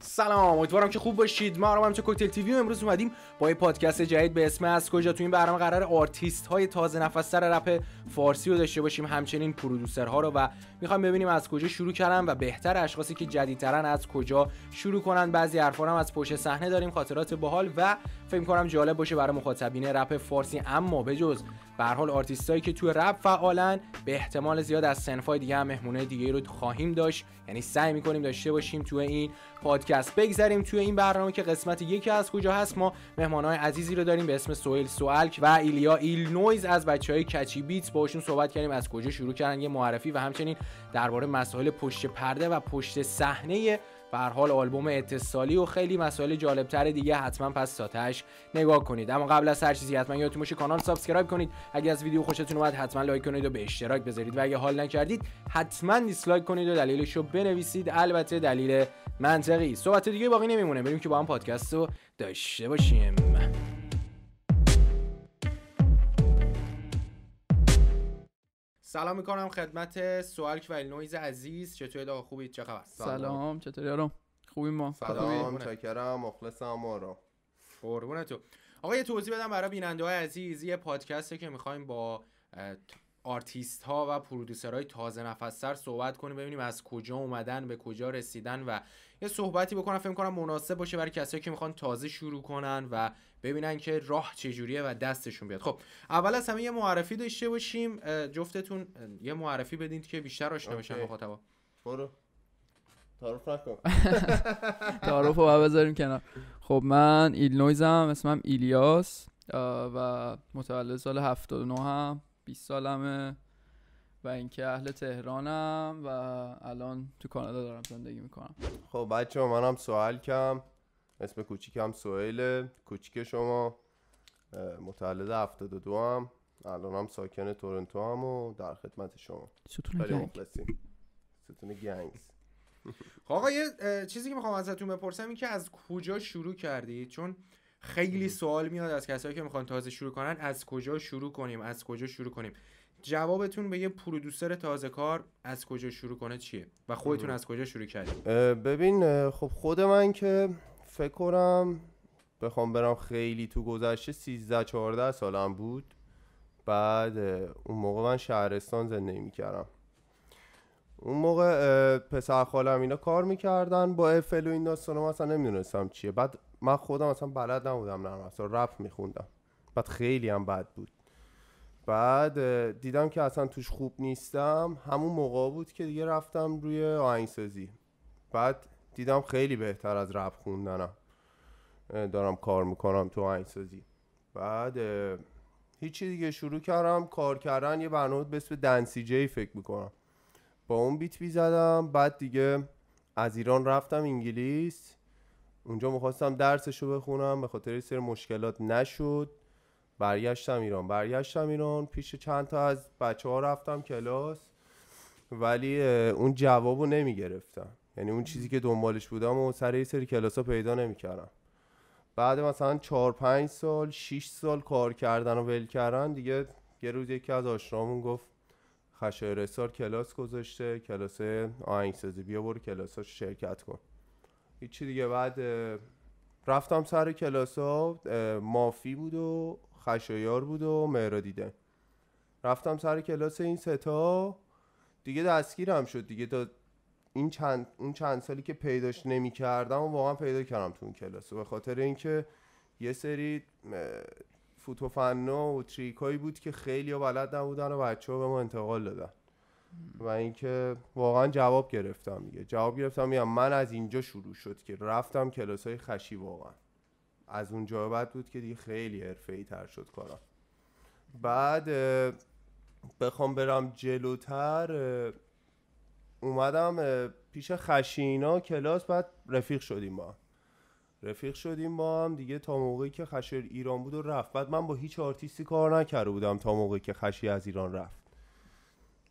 سلام امیدوارم که خوب باشید ما آرام همچه کوکتل تیوی امروز اومدیم با یه پادکست جدید به اسم از کجا تو این برنامه قرار آرتیست های تازه نفس سر رپ فارسی رو داشته باشیم همچنین پرودوسر ها رو و میخوام ببینیم از کجا شروع کردن و بهتر اشخاصی که جدیدترن از کجا شروع کنن بعضی حرفا هم از پشت صحنه داریم خاطرات باحال و فکر کنم جالب باشه برای مخاطبین رپ فارسی اما بجز به حال آرتیستایی که توی رپ فعالن به احتمال زیاد از سنفای دیگه هم مهمونه دیگه رو خواهیم داشت یعنی سعی میکنیم داشته باشیم توی این پادکست بگذریم توی این برنامه که قسمت یکی از کجا هست ما مهمانهای عزیزی رو داریم به اسم سوئیل سوالک و ایلیا ایل نویز از بچه های کچی بیت باشون صحبت کردیم از کجا شروع کردن یه معرفی و همچنین درباره مسائل پشت پرده و پشت صحنه برحال حال آلبوم اتصالی و خیلی مسائل جالبتر دیگه حتما پس ساتش نگاه کنید اما قبل از هر چیزی حتما یادتون باشه کانال سابسکرایب کنید اگر از ویدیو خوشتون اومد حتما لایک کنید و به اشتراک بذارید و اگه حال نکردید حتما دیسلایک کنید و دلیلش رو بنویسید البته دلیل منطقی صحبت دیگه باقی نمیمونه بریم که با هم پادکست رو داشته باشیم سلام میکنم خدمت سوالک و نویز عزیز چطوری آقا خوبید چه خبر سلام, چطوری آرام خوبی ما سلام متشکرم مخلصم آرام قربون تو آقا یه توضیح بدم برای بیننده های عزیز یه پادکسته که میخوایم با آرتیست ها و های تازه نفس سر صحبت کنیم ببینیم از کجا اومدن به کجا رسیدن و یه صحبتی بکنم فکر کنم مناسب باشه برای کسایی که میخوان تازه شروع کنن و ببینن که راه چجوریه و دستشون بیاد خب اول از همه یه معرفی داشته باشیم جفتتون یه معرفی بدین که بیشتر آشنا بشن مخاطبا برو تعارف نکن تعارف رو کنار خب من ایلنویزم اسمم ایلیاس و متولد سال 79 هم 20 سالمه و اینکه اهل تهرانم و الان تو کانادا دارم زندگی میکنم خب بچه منم سوال کم اسم کوچیکم سوهیله کوچیک شما متولد 72 هم الان هم ساکن تورنتو هم و در خدمت شما ستون گنگ ستون گنگ خب آقا یه چیزی که میخوام ازتون بپرسم این که از کجا شروع کردی؟ چون خیلی سوال میاد از کسایی که میخوان تازه شروع کنن از کجا شروع کنیم از کجا شروع کنیم جوابتون به یه پرودوسر تازه کار از کجا شروع کنه چیه و خودتون از کجا شروع کردید ببین خب خود من که فکر کنم بخوام برم خیلی تو گذشته 13 14 سالم بود بعد اون موقع من شهرستان زندگی میکردم اون موقع پسر خالم اینا کار میکردن با افل و این اصلا نمیدونستم چیه بعد من خودم اصلا بلد نبودم نرم اصلا رپ میخوندم بعد خیلی هم بد بود بعد دیدم که اصلا توش خوب نیستم همون موقع بود که دیگه رفتم روی آهنگسازی بعد دیدم خیلی بهتر از رپ خوندنم دارم کار میکنم تو آهنگسازی بعد هیچی دیگه شروع کردم کار کردن یه برنامه به اسم دنسی جی فکر میکنم با اون بیت بی زدم بعد دیگه از ایران رفتم انگلیس اونجا میخواستم درسشو بخونم به خاطر سری مشکلات نشد برگشتم ایران برگشتم ایران پیش چند تا از بچه ها رفتم کلاس ولی اون جوابو گرفتم یعنی اون چیزی که دنبالش بودم و سر یه سری کلاس ها پیدا نمیکردم بعد مثلا چهار پنج سال 6 سال کار کردن و ول کردن دیگه یه روز یکی از آشنامون گفت خشایرسال رسار کلاس گذاشته کلاس آهنگسازی بیا برو کلاساش شرکت کن هیچی دیگه بعد رفتم سر کلاس مافی بود و خشایار بود و دیده رفتم سر کلاس این ستا دیگه دستگیرم شد دیگه تا این چند اون چند سالی که پیداش نمی کردم و واقعا پیدا کردم تو اون کلاس به خاطر اینکه یه سری فوتوفنا و تریکایی بود که خیلی ها بلد نبودن و بچه ها به ما انتقال دادن و اینکه واقعا جواب گرفتم دیگه جواب گرفتم میگم من از اینجا شروع شد که رفتم کلاس های خشی واقعا از اونجا بعد بود که دیگه خیلی ای تر شد کارا. بعد بخوام برم جلوتر اومدم پیش خشینا کلاس بعد رفیق شدیم ما رفیق شدیم با هم دیگه تا موقعی که خشیر ایران بود و رفت بعد من با هیچ آرتیستی کار نکرده بودم تا موقعی که خشی از ایران رفت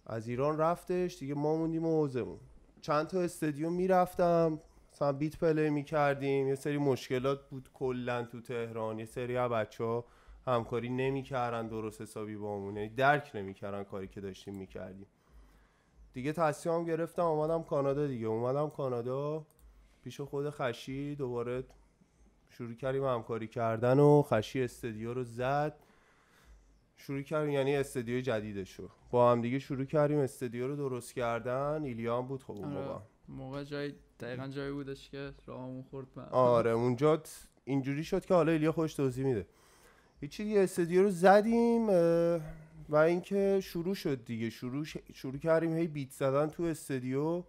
از ایران رفتش دیگه ما موندیم و حوزمون چند تا استادیوم میرفتم مثلا بیت پلی میکردیم یه سری مشکلات بود کلا تو تهران یه سری از بچه ها همکاری نمیکردن درست حسابی با بامونه یعنی درک نمیکردن کاری که داشتیم میکردیم دیگه تصمیم هم گرفتم اومدم کانادا دیگه اومدم کانادا پیش خود خشی دوباره شروع کردیم همکاری کردن و خشی استدیو رو زد شروع کردیم یعنی استدیو جدیدش رو با هم دیگه شروع کردیم استدیو رو درست کردن ایلیان بود خب اون آره. موقع موقع جای دقیقا جایی بودش که راهمون خورد من. آره اونجا اینجوری شد که حالا الیا خوش توضیح میده هیچی دیگه استدیو رو زدیم و اینکه شروع شد دیگه شروع شروع کردیم هی بیت زدن تو استدیو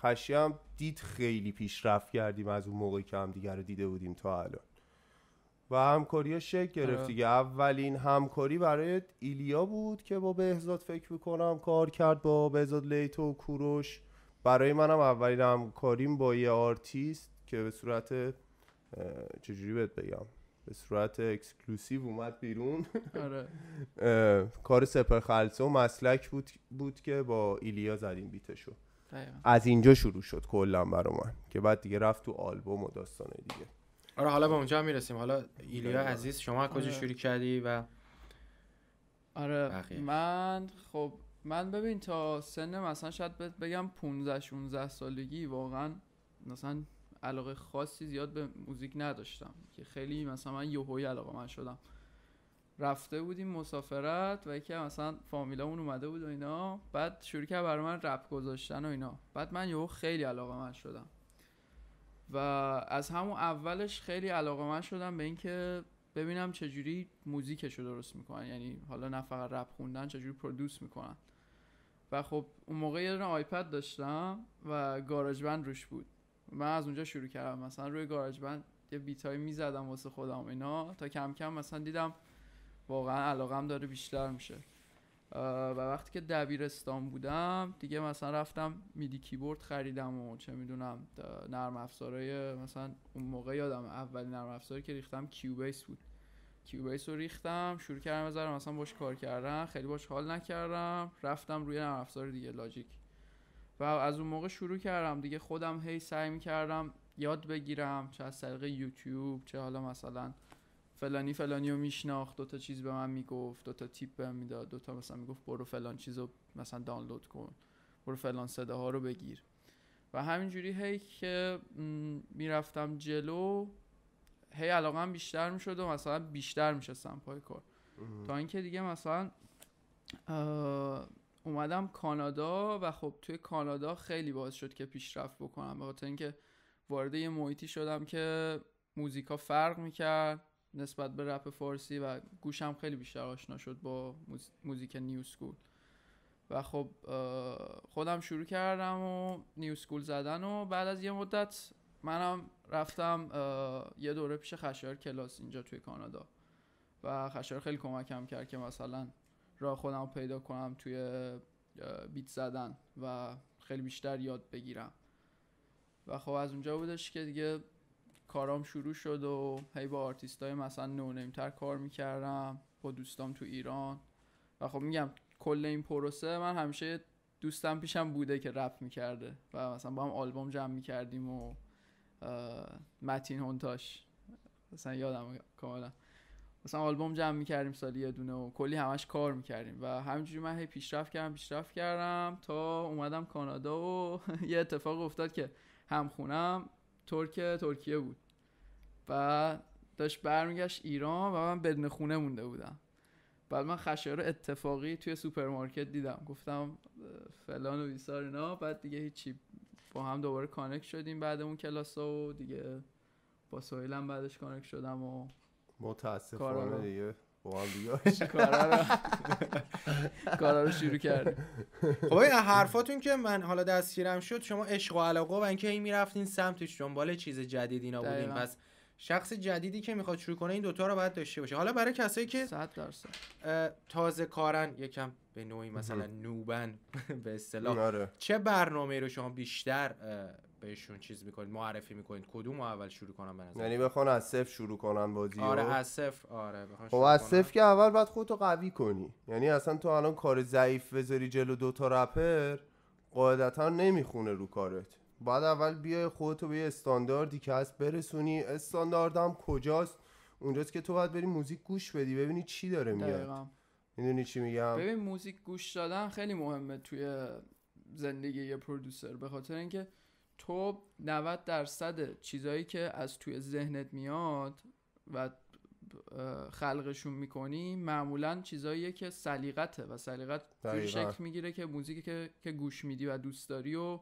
خشی هم دید خیلی پیشرفت کردیم از اون موقعی که هم دیگه رو دیده بودیم تا الان و همکاری شکل گرفت آره. دیگه اولین همکاری برای ایلیا بود که با بهزاد فکر میکنم کار کرد با بهزاد لیتو و کوروش برای منم اولین کاریم با یه آرتیست که به صورت چجوری بهت بگم به صورت اکسکلوسیو اومد بیرون آره. کار سپر خلصه و مسلک بود, بود که با ایلیا زدیم بیتشو از اینجا شروع شد کلا برا من که بعد دیگه رفت تو آلبوم و داستانه دیگه آره حالا به اونجا میرسیم حالا ایلیا عزیز شما کجا آره. شروع کردی و آره من خب من ببین تا سن مثلا شاید بگم 15 16 سالگی واقعا مثلا علاقه خاصی زیاد به موزیک نداشتم که خیلی مثلا من یوهوی علاقه من شدم رفته بودیم مسافرت و یکی مثلا اون اومده بود و اینا بعد شروع کرد برای من رپ گذاشتن و اینا بعد من یهو خیلی علاقه من شدم و از همون اولش خیلی علاقه من شدم به اینکه ببینم چجوری موزیکش رو درست میکنن یعنی حالا نه فقط رپ خوندن چجوری پرودوس میکنن و خب اون موقع یه آیپد داشتم و گاراژ بند روش بود من از اونجا شروع کردم مثلا روی گاراژ بند یه بیتای میزدم واسه خودم اینا تا کم کم مثلا دیدم واقعا علاقم داره بیشتر میشه و وقتی که دبیرستان بودم دیگه مثلا رفتم میدی کیبورد خریدم و چه میدونم نرم افزارای مثلا اون موقع یادم اولین نرم افزاری که ریختم کیوبیس بود کیوبیس رو ریختم شروع کردم بذارم مثلا باش کار کردم خیلی باش حال نکردم رفتم روی نرم افزار دیگه لاجیک و از اون موقع شروع کردم دیگه خودم هی سعی میکردم یاد بگیرم چه از طریق یوتیوب چه حالا مثلا فلانی فلانی رو میشناخت دوتا چیز به من میگفت دوتا تیپ به من میداد دوتا مثلا میگفت برو فلان چیز رو مثلا دانلود کن برو فلان صداها رو بگیر و همینجوری هی که میرفتم جلو هی علاقم بیشتر میشد و مثلا بیشتر میشستم پای کار تا اینکه دیگه مثلا اومدم کانادا و خب توی کانادا خیلی باز شد که پیشرفت بکنم به اینکه وارد یه محیطی شدم که موزیکا فرق میکرد نسبت به رپ فارسی و گوشم خیلی بیشتر آشنا شد با موزیک نیو سکول و خب خودم شروع کردم و نیو سکول زدن و بعد از یه مدت منم رفتم یه دوره پیش خشایار کلاس اینجا توی کانادا و خشایار خیلی کمکم کرد که مثلا راه خودم پیدا کنم توی بیت زدن و خیلی بیشتر یاد بگیرم و خب از اونجا بودش که دیگه کارام شروع شد و هی با آرتیست های مثلا تر کار میکردم با دوستام تو ایران و خب میگم کل این پروسه من همیشه دوستم پیشم بوده که رپ میکرده و مثلا با هم آلبوم جمع میکردیم و متین هونتاش مثلا یادم کاملا مثلا آلبوم جمع میکردیم سالی یه دونه و کلی همش کار میکردیم و همینجوری من هی پیشرفت کردم پیشرفت کردم تا اومدم کانادا و یه اتفاق افتاد که همخونم ترک ترکیه بود و داشت برمیگشت ایران و من بدون خونه مونده بودم بعد من خشایار اتفاقی توی سوپرمارکت دیدم گفتم فلان و بیسار اینا بعد دیگه هیچی با هم دوباره کانکت شدیم بعد اون کلاس ها و دیگه با سویلم بعدش کانکت شدم و متاسفانه دیگه با هم دیگه کارا رو شروع کردیم خب این حرفاتون که من حالا دستگیرم شد شما عشق و علاقه و اینکه این میرفتین سمتش دنبال چیز جدید اینا بودین پس شخص جدیدی که میخواد شروع کنه این دوتا رو باید داشته باشه حالا برای کسایی که صد درصد تازه کارن یکم به نوعی مثلا نوبن به اصطلاح آره. چه برنامه رو شما بیشتر بهشون چیز میکنید معرفی میکنید کدوم رو اول شروع کنم به یعنی بخوان از صفر شروع کنن بازی آره از صفر آره بخوان خب از صفر که اول باید خودتو قوی کنی یعنی اصلا تو الان کار ضعیف بذاری جلو دوتا رپر قاعدتا نمیخونه رو کارت باید اول بیای خودتو به یه استانداردی که هست برسونی استانداردم کجاست اونجاست که تو باید بری موزیک گوش بدی ببینی چی داره میاد میدونی چی میگم ببین موزیک گوش دادن خیلی مهمه توی زندگی یه پرودوسر به خاطر اینکه تو 90 درصد چیزایی که از توی ذهنت میاد و خلقشون میکنی معمولا چیزایی که سلیقته و سلیقت شکل میگیره که موزیکی که, که گوش میدی و دوست داری و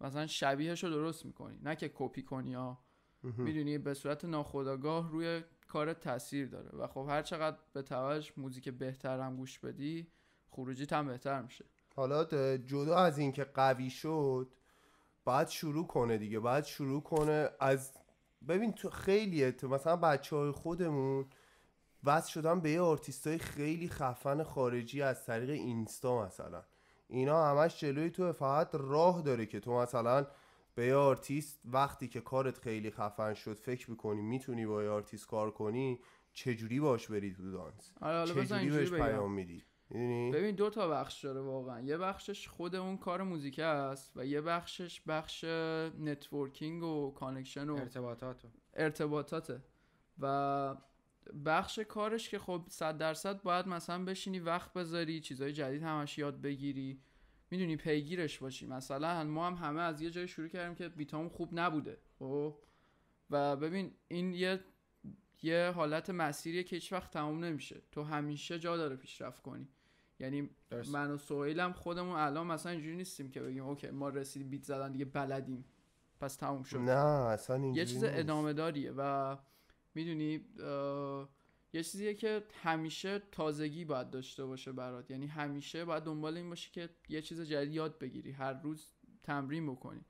مثلا شبیهش رو درست میکنی نه که کپی کنی ها میدونی به صورت ناخداگاه روی کار تاثیر داره و خب هر چقدر به توجه موزیک بهتر هم گوش بدی خروجی هم بهتر میشه حالا جدا از اینکه قوی شد باید شروع کنه دیگه باید شروع کنه از ببین تو خیلی تو مثلا بچه های خودمون وصل شدن به یه آرتیست های خیلی خفن خارجی از طریق اینستا مثلا اینا همش جلوی تو فقط راه داره که تو مثلا به یه آرتیست وقتی که کارت خیلی خفن شد فکر بکنی میتونی با یه آرتیست کار کنی چجوری باش بری تو دانس آره، چجوری بهش پیام میدی ببین دو تا بخش داره واقعا یه بخشش خود اون کار موزیک است و یه بخشش بخش نتورکینگ و کانکشن و ارتباطات ارتباطاته و بخش کارش که خب صد درصد باید مثلا بشینی وقت بذاری چیزای جدید همش یاد بگیری میدونی پیگیرش باشی مثلا ما هم همه از یه جای شروع کردیم که بیتام خوب نبوده خب و ببین این یه یه حالت مسیریه که هیچ وقت تموم نمیشه تو همیشه جا داره پیشرفت کنی یعنی درست. من و هم خودمون الان مثلا اینجوری نیستیم که بگیم اوکی ما رسیدیم بیت زدن دیگه بلدیم پس تموم شد نه اصلا یه چیز ادامه داریه و میدونی یه چیزیه که همیشه تازگی باید داشته باشه برات یعنی همیشه باید دنبال این باشی که یه چیز جدید یاد بگیری هر روز تمرین بکنی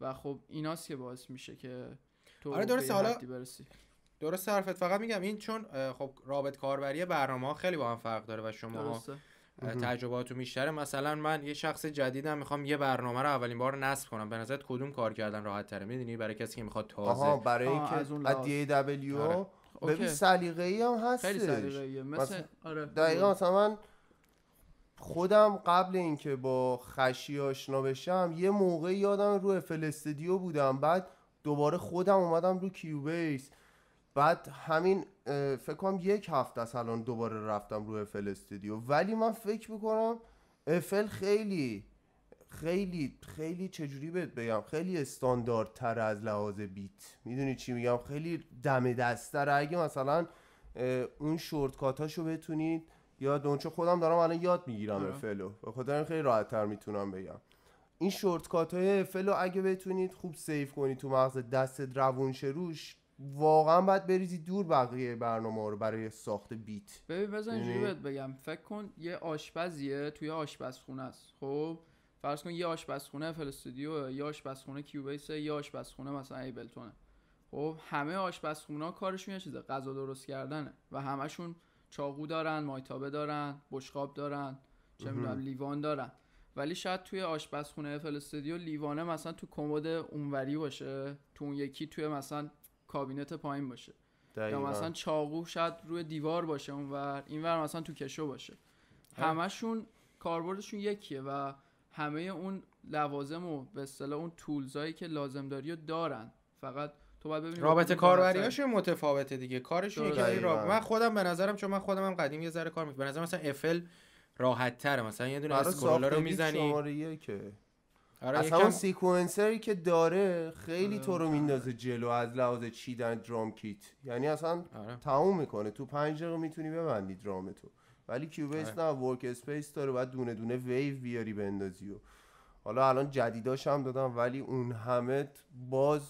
و خب ایناست که باعث میشه که تو آره درسته حالا برسی حرفت فقط میگم این چون خب رابط کاربری برنامه خیلی با هم فرق داره و شما درسته. تجربهاتو بیشتره مثلا من یه شخص جدیدم میخوام یه برنامه رو اولین بار نصب کنم به نظرت کدوم کار کردن راحت تره میدونی برای کسی که میخواد تازه آها برای که از اون دی آره. دبلیو ببین سلیقه ای هم هست خیلی مثل مثلا آره. من خودم قبل اینکه با خشی آشنا بشم یه موقع یادم رو استودیو بودم بعد دوباره خودم اومدم رو کیوبیس بعد همین فکر کنم یک هفته از الان دوباره رفتم رو افل استودیو ولی من فکر میکنم افل خیلی خیلی خیلی چجوری بهت بگم خیلی استانداردتر از لحاظ بیت میدونی چی میگم خیلی دم دستتر اگه مثلا اون شورتکات هاشو بتونید یا چون خودم دارم الان یاد میگیرم آره. افلو به خیلی راحت میتونم بگم این شورتکات های افلو اگه بتونید خوب سیف کنید تو مغز دست روون روش واقعا باید بریزی دور بقیه برنامه رو برای ساخت بیت ببین بزن اینجوری یعنی بهت بگم فکر کن یه آشپزیه توی آشپزخونه است خب فرض کن یه آشپزخونه فل استودیو یه آشپزخونه کیوبیس یه آشپزخونه مثلا ایبلتونه خب همه آشپزخونه ها کارشون یه چیزه غذا درست کردنه و همشون چاقو دارن مایتابه دارن بشقاب دارن چه میدونم لیوان دارن ولی شاید توی آشپزخونه فل استودیو لیوانه مثلا تو کمد اونوری باشه تو اون یکی توی مثلا کابینت پایین باشه یا مثلا چاقو شاید روی دیوار باشه این اینور مثلا تو کشو باشه آره. همشون کاربردشون یکیه و همه اون لوازم و به اصطلاح اون تولزایی که لازم داری دارن فقط تو باید ببینی رابطه کاربریاش متفاوته دیگه کارشون یکی را... من خودم به نظرم چون من خودم هم قدیم یه ذره کار میکنم به نظرم مثلا افل راحت تره مثلا یه دونه اسکرولا رو میزنی آره اصلا سیکونسری که داره خیلی تو رو آره. میندازه جلو از لحاظ چیدن درام کیت یعنی اصلا آره. تموم میکنه تو پنج دقیقه میتونی ببندی درام تو ولی کیوبیس آره. نه ورک اسپیس داره باید دونه دونه ویو بیاری بندازی و حالا الان جدیداش هم دادم ولی اون همه باز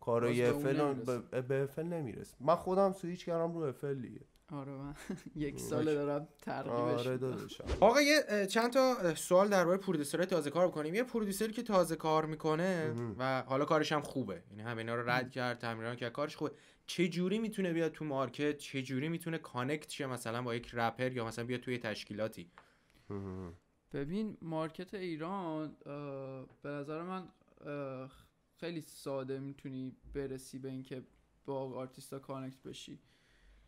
کارای افل به افل نمیرسه من خودم سویچ کردم رو افل دیگه آره من یک سال دارم ترقیبش آره آره. آقا یه چند تا سوال درباره پرودوسرای تازه کار بکنیم یه پرودوسری که تازه کار میکنه و حالا کارش هم خوبه یعنی همه اینا رو رد کرد تمرینان که کارش خوبه چه جوری میتونه بیاد تو مارکت چه جوری میتونه کانکت شه مثلا با یک رپر یا مثلا بیاد توی تشکیلاتی ببین مارکت ایران به نظر من خیلی ساده میتونی برسی به اینکه با آرتیستا کانکت بشی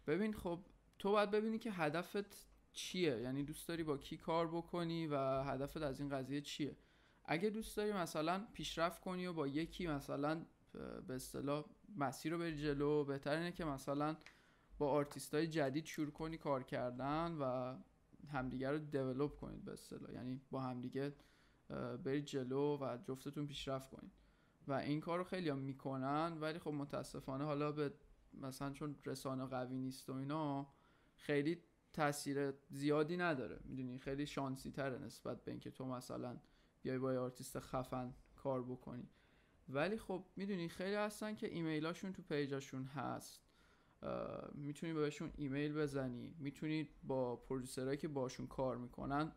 ببین خب تو باید ببینی که هدفت چیه یعنی دوست داری با کی کار بکنی و هدفت از این قضیه چیه اگه دوست داری مثلا پیشرفت کنی و با یکی مثلا به اصطلاح مسیر رو بری جلو بهتر اینه که مثلا با آرتیست های جدید شروع کنی کار کردن و همدیگه رو دیولوب کنید به اصطلاح یعنی با همدیگه بری جلو و جفتتون پیشرفت کنید و این کار رو خیلی میکنن ولی خب متاسفانه حالا به مثلا چون رسانه قوی نیست و اینا خیلی تاثیر زیادی نداره میدونی خیلی شانسی تره نسبت به اینکه تو مثلا بیای با آرتیست خفن کار بکنی ولی خب میدونی خیلی هستن که هاشون تو پیجاشون هست میتونی بهشون ایمیل بزنی میتونی با پرودوسرایی که باشون کار میکنن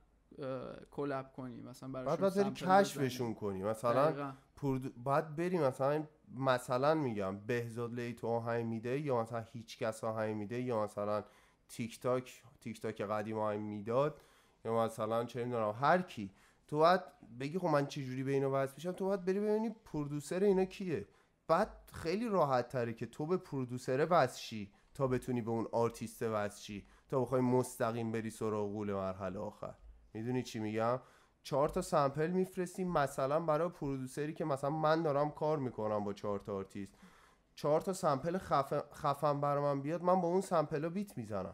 کلاب کنی مثلا برای بعد کشفشون کنی مثلا پرود... باید بریم مثلا مثلا میگم بهزاد لیتو آهنگ میده یا مثلا هیچکس آهنگ میده یا مثلا تیک تاک تیک تاک قدیم آهنگ میداد یا مثلا چه میدونم هر کی تو باید بگی خب من چه به اینو وصل میشم تو باید بری ببینی پرودوسر اینا کیه بعد خیلی راحت تره که تو به پرودوسره وصل تا بتونی به اون آرتیست وصل تا بخوای مستقیم بری سراغ قول مرحله آخر میدونی چی میگم چهار تا سمپل میفرستیم مثلا برای پرودوسری که مثلا من دارم کار میکنم با چهار تا آرتیست چهار تا سمپل خفم خفم برای من بیاد من با اون سمپل بیت میزنم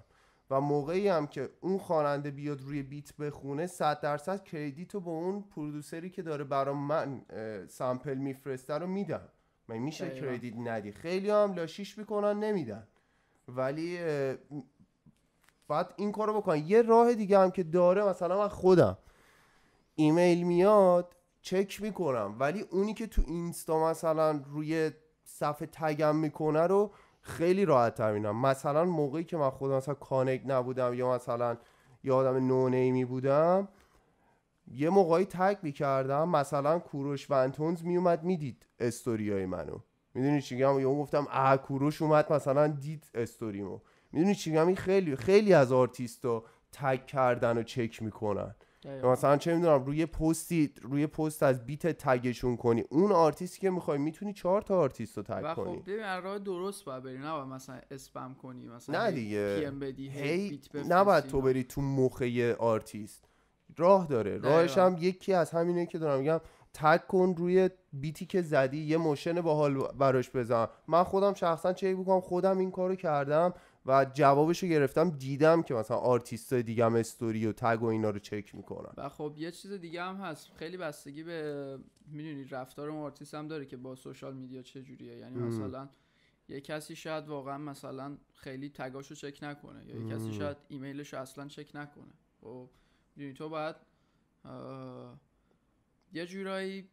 و موقعی هم که اون خواننده بیاد روی بیت بخونه 100 درصد کردیت رو به اون پرودوسری که داره برای من سمپل میفرسته رو میدم من میشه کردیت ندی خیلی هم لاشیش میکنن نمیدن ولی بعد این کارو بکن یه راه دیگه هم که داره مثلا من خودم ایمیل میاد چک میکنم ولی اونی که تو اینستا مثلا روی صفحه تگم میکنه رو خیلی راحت تر مثلا موقعی که من خودم مثلا کانک نبودم یا مثلا یادم می بودم یه موقعی تگ میکردم مثلا کوروش ونتونز میومد میدید استوریای منو میدونی چی میگم یهو گفتم اه کوروش اومد مثلا دید استوریمو میدونی چی میگم خیلی خیلی از آرتیستا تگ کردن و چک میکنن یا مثلا چه میدونم روی پستی روی پست از بیت تگشون کنی اون آرتیستی که میخوای میتونی چهار تا آرتیست رو تگ و خب ببین راه درست باید بری نه مثلا اسپم کنی مثلا نه دیگه بدی هی بیت تو بری تو مخه آرتیست راه داره راهش هم یکی از همینه که دارم میگم تگ کن روی بیتی که زدی یه موشن باحال براش بزن من خودم شخصا چه بکنم خودم این کارو کردم و جوابش رو گرفتم دیدم که مثلا آرتیست های دیگه هم استوری و تگ و اینا رو چک میکنن و خب یه چیز دیگه هم هست خیلی بستگی به میدونی رفتار اون آرتیست هم داره که با سوشال میدیا چه جوریه یعنی مثلا یه کسی شاید واقعا مثلا خیلی تگاشو چک نکنه یا یه کسی شاید ایمیلش اصلا چک نکنه خب میدونی تو باید یه جورایی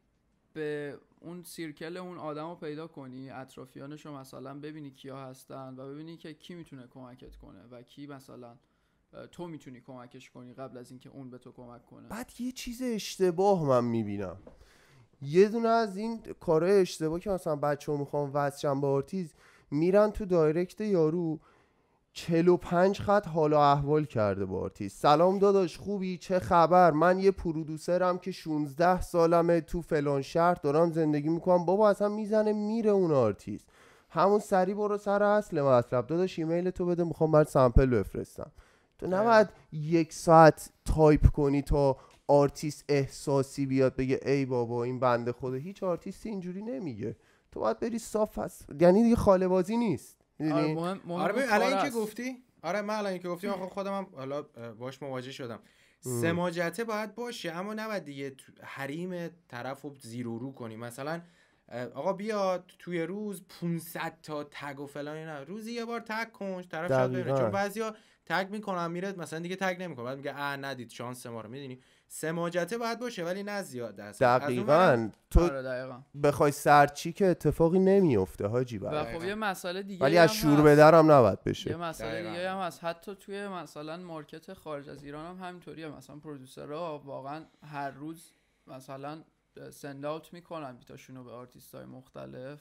به اون سیرکل اون آدم رو پیدا کنی اطرافیانش رو مثلا ببینی کیا هستن و ببینی که کی میتونه کمکت کنه و کی مثلا تو میتونی کمکش کنی قبل از اینکه اون به تو کمک کنه بعد یه چیز اشتباه من میبینم یه دونه از این کارهای اشتباه که مثلا بچه ها میخوان وزشن به آرتیز میرن تو دایرکت یارو 45 خط حالا احوال کرده با آرتیست سلام داداش خوبی چه خبر من یه پرودوسرم که 16 سالمه تو فلان شهر دارم زندگی میکنم بابا اصلا میزنه میره اون آرتیست همون سری برو سر اصل مطلب داداش ایمیل تو بده میخوام بر سمپل بفرستم تو نباید یک ساعت تایپ کنی تا آرتیست احساسی بیاد بگه ای بابا این بنده خدا هیچ آرتیستی اینجوری نمیگه تو باید بری صاف هست یعنی دیگه نیست آره آره. الان اینکه گفتی آره من الان اینکه گفتی آخه خودم هم حالا باش مواجه شدم سماجته باید باشه اما نباید دیگه حریم طرف رو زیر رو کنی مثلا آقا بیا توی روز 500 تا تگ و فلان نه روزی یه بار تگ کن طرف شاید ببینه چون بعضیا تگ میکنن میره مثلا دیگه تگ نمیکنه بعد میگه اه ندید شانس ما رو میدونی سماجته باید باشه ولی نه زیاد دست دقیقا تو آره، بخوای سرچی که اتفاقی نمیفته حاجی بله. و خب یه مسئله دیگه ولی از شور به درم نباید بشه یه مسئله دیگه هم از حتی توی مثلا مارکت خارج از ایران هم همینطوریه مثلا پرودوسرها واقعا هر روز مثلا سند اوت میکنن بیتاشونو به آرتیست های مختلف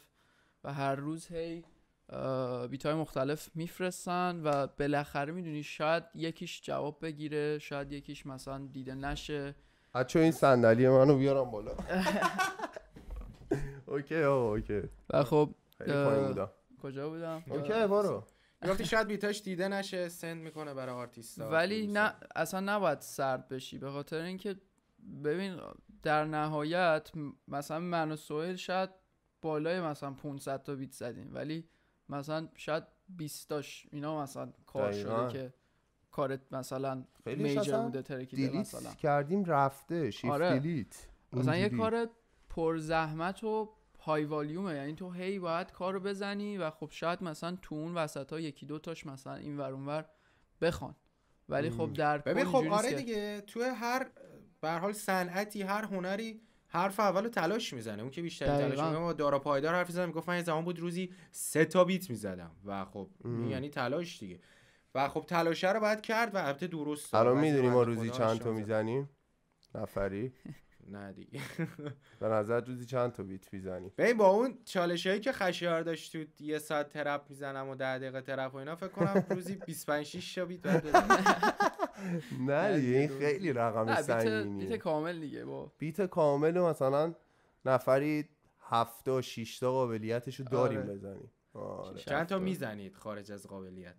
و هر روز هی بیت های مختلف میفرستن و بالاخره میدونی شاید یکیش جواب بگیره شاید یکیش مثلا دیده نشه حتی این صندلی منو بیارم بالا اوکی اوکی و خب کجا بودم اوکی برو گفتی شاید بیتاش دیده نشه سند میکنه برای آرتیستا ولی نه اصلا نباید سرد بشی به خاطر اینکه ببین در نهایت مثلا من و سوهل شاید بالای مثلا 500 تا بیت زدیم ولی مثلا شاید 20 تاش اینا مثلا کار شده که کارت مثلا میجر بوده ترکیده مثلا کردیم رفته شیفت آره. مثلا یه کار پر زحمت و های والیومه یعنی تو هی باید کارو بزنی و خب شاید مثلا تو اون وسط ها یکی دو تاش مثلا این ور اونور بخوان ولی خب در ببین خب آره دیگه تو هر به حال صنعتی هر هنری حرف اولو تلاش میزنه اون که بیشتر تلاش میکنه ما دارا پایدار حرف میزنه میگفت من زمان بود روزی سه تا بیت میزدم و خب ام. یعنی تلاش دیگه و خب تلاشه رو باید کرد و البته درست الان میدونی ما روزی چند تا میزنیم نفری نه دیگه به نظر روزی چند تا بیت میزنی ببین با اون چالش هایی که خشیار داشت تو یه ساعت ترپ میزنم و ده دقیقه ترپ و اینا فکر کنم روزی 25 6 تا بیت بعد نه دیگه این خیلی رقم سنگینی بیت کامل دیگه با بیت کامل مثلا نفری هفته شیشتا قابلیتش رو داریم آره. بزنیم آره. چند تا میزنید خارج از قابلیت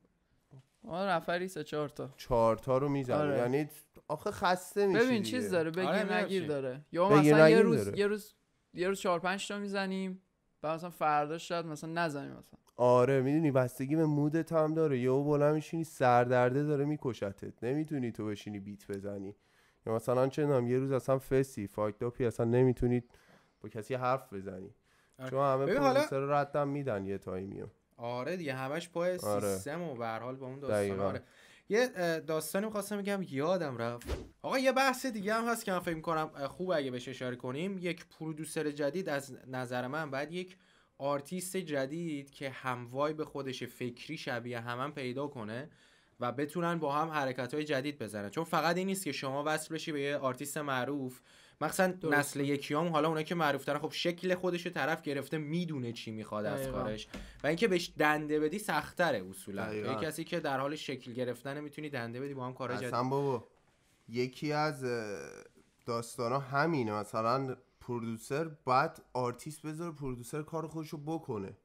ما نفری سه چهار تا چهار تا رو میزنه آره. یعنی آخه خسته میشه ببین چیز داره بگیر نگیر داره یا مثلا یه روز, یه روز یه روز یه چهار پنج تا میزنیم بعد مثلا فردا شاید مثلا نزنیم مثلا آره میدونی بستگی به مودت هم داره یهو بلند میشینی سردرده داره میکشتت نمیتونی تو بشینی بیت بزنی یا مثلا چه نام یه روز اصلا فسی فاکتاپی اصلا نمیتونی با کسی حرف بزنی آره. چون همه پروسه رو ردم میدن یه تایمیو آره دیگه همش پای آره. سیستم و به حال با اون داستان آره. یه داستانی میخواستم بگم یادم رفت آقا یه بحث دیگه هم هست که من فکر کنم خوب اگه بهش اشاره کنیم یک پرودوسر جدید از نظر من بعد یک آرتیست جدید که هموای به خودش فکری شبیه هم, پیدا کنه و بتونن با هم حرکت های جدید بزنن چون فقط این نیست که شما وصل بشی به یه آرتیست معروف مثلا نسل یکیام حالا اونایی که معروف ترن خب شکل خودش طرف گرفته میدونه چی میخواد از کارش و اینکه بهش دنده بدی سختره اصولا یه کسی که در حال شکل گرفتن میتونی دنده بدی با هم کار جدید یکی از داستانا همینه مثلا پرودوسر بعد آرتیست بذاره پرودوسر کار خودش رو بکنه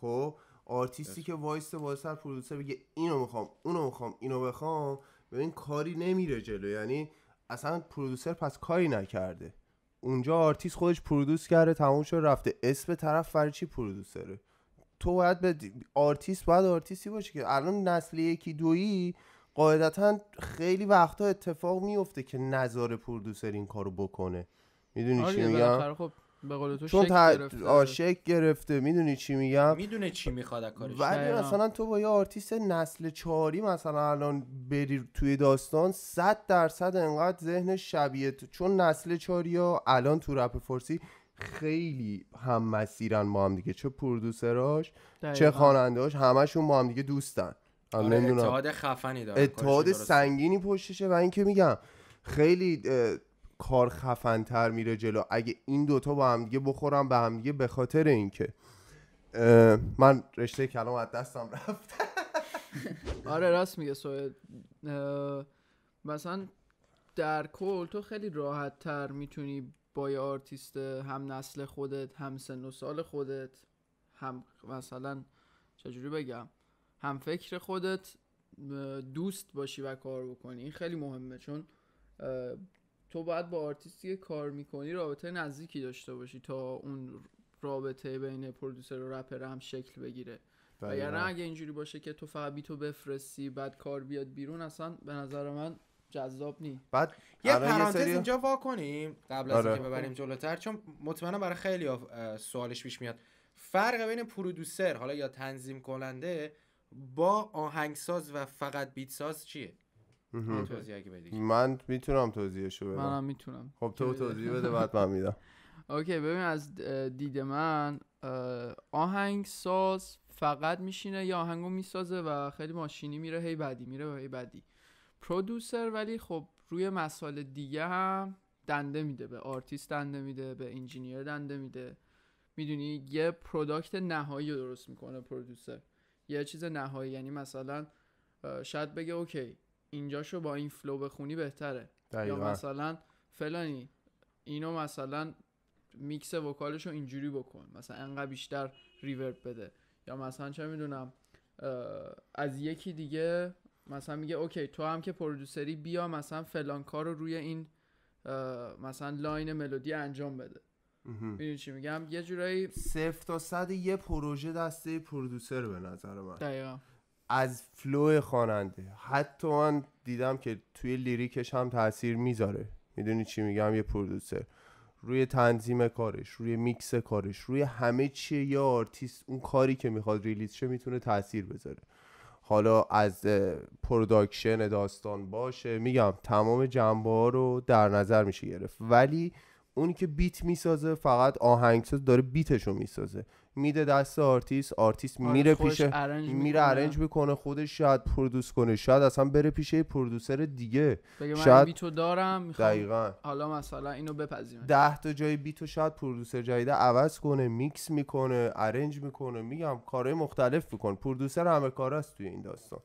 خب آرتیستی که وایسته وایس پرودوسر بگه اینو میخوام اونو میخوام اینو بخوام ببین کاری نمیره جلو یعنی اصلا پرودوسر پس کاری نکرده اونجا آرتیست خودش پرودوس کرده تموم شد رفته اسم طرف برای چی پرودوسره تو باید به آرتیست باید آرتیستی باشه که الان نسل یکی دویی قاعدتا خیلی وقتا اتفاق میفته که نظر پرودوسر این کارو بکنه میدونی آره چی میگم خب به قول تو گرفته آه گرفته میدونی چی میگم میدونه چی میخواد کارش ولی مثلا تو با یه آرتیست نسل چهاری مثلا الان بری توی داستان 100 درصد انقدر ذهن شبیه تو. چون نسل چهاری ها الان تو رپ فارسی خیلی هم مسیرن با هم دیگه چه پرودوسراش چه خانندهاش همشون با هم دیگه دوستن آره اتحاد خفنی داره اتحاد سنگینی پشتشه و اینکه میگم خیلی کار خفنتر میره جلو اگه این دوتا با همدیگه بخورم به همدیگه به خاطر اینکه من رشته کلام از دستم رفت آره راست میگه سوید مثلا در کل تو خیلی راحت تر میتونی با یه آرتیست هم نسل خودت هم سن و سال خودت هم مثلا چجوری بگم هم فکر خودت دوست باشی و کار بکنی این خیلی مهمه چون تو باید با آرتیستی که کار میکنی رابطه نزدیکی داشته باشی تا اون رابطه بین پرودوسر و رپر هم شکل بگیره و یعنی اگه اینجوری باشه که تو فقط بیتو بفرستی بعد کار بیاد بیرون اصلا به نظر من جذاب نی بعد یه پرانتز اینجا وا قبل از آره. اینکه ببریم جلوتر چون مطمئنم برای خیلی سوالش پیش میاد فرق بین پرودوسر حالا یا تنظیم کننده با آهنگساز و فقط ساز چیه توضیح من میتونم توضیحشو بدم منم میتونم خب تو توضیح بده بعد من میدم اوکی ببین از دید من آهنگ ساز فقط میشینه یا آهنگو میسازه و خیلی ماشینی میره هی بدی میره و هی بدی پرودوسر ولی خب روی مسائل دیگه هم دنده میده به آرتیست دنده میده به انجینیر دنده میده میدونی یه پروداکت نهایی رو درست میکنه پرودوسر یه چیز نهایی یعنی مثلا شاید بگه اوکی اینجاشو با این فلو بخونی بهتره یا مثلا فلانی اینو مثلا میکس وکالشو اینجوری بکن مثلا انقدر بیشتر ریورب بده یا مثلا چه میدونم از یکی دیگه مثلا میگه اوکی تو هم که پرودوسری بیا مثلا فلان کار رو روی این مثلا لاین ملودی انجام بده میدونی چی میگم یه جورایی صفر تا صد یه پروژه دسته پرودوسر به نظر من از فلو خواننده حتی من دیدم که توی لیریکش هم تاثیر میذاره میدونی چی میگم یه پرودوسر روی تنظیم کارش روی میکس کارش روی همه چیه یا آرتیست اون کاری که میخواد ریلیز شه میتونه تاثیر بذاره حالا از پروداکشن داستان باشه میگم تمام جنبه ها رو در نظر میشه گرفت ولی اونی که بیت میسازه فقط آهنگساز داره بیتشو میسازه میده دست آرتیست آرتیست آره، میره پیش میره ارنج میکنه خودش شاید پرودوس کنه شاید اصلا بره پیش یه پرودوسر دیگه بگه بیتو دارم دقیقا. حالا مثلا اینو بپذیم. ده تا جای بیتو شاید پرودوسر جدیده عوض کنه میکس میکنه ارنج میکنه میگم کارهای مختلف میکنه پرودوسر همه کاراست توی این داستان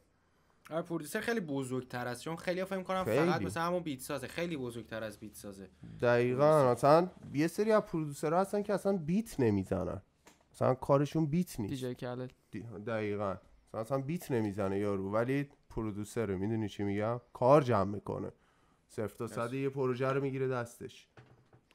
آره پرودوسر خیلی بزرگتر است چون خیلی فکر می‌کنم فقط مثلا همون بیت سازه خیلی بزرگتر از بیت سازه دقیقاً مثلا یه سری از پرودوسرها هستن که اصلا بیت نمیزنن مثلا کارشون بیت نیست دیجی دقیقاً مثلا اصلا بیت نمیزنه یارو ولی پرودوسر میدونی چی میگم کار جمع میکنه صفر تا صد یه پروژه رو میگیره دستش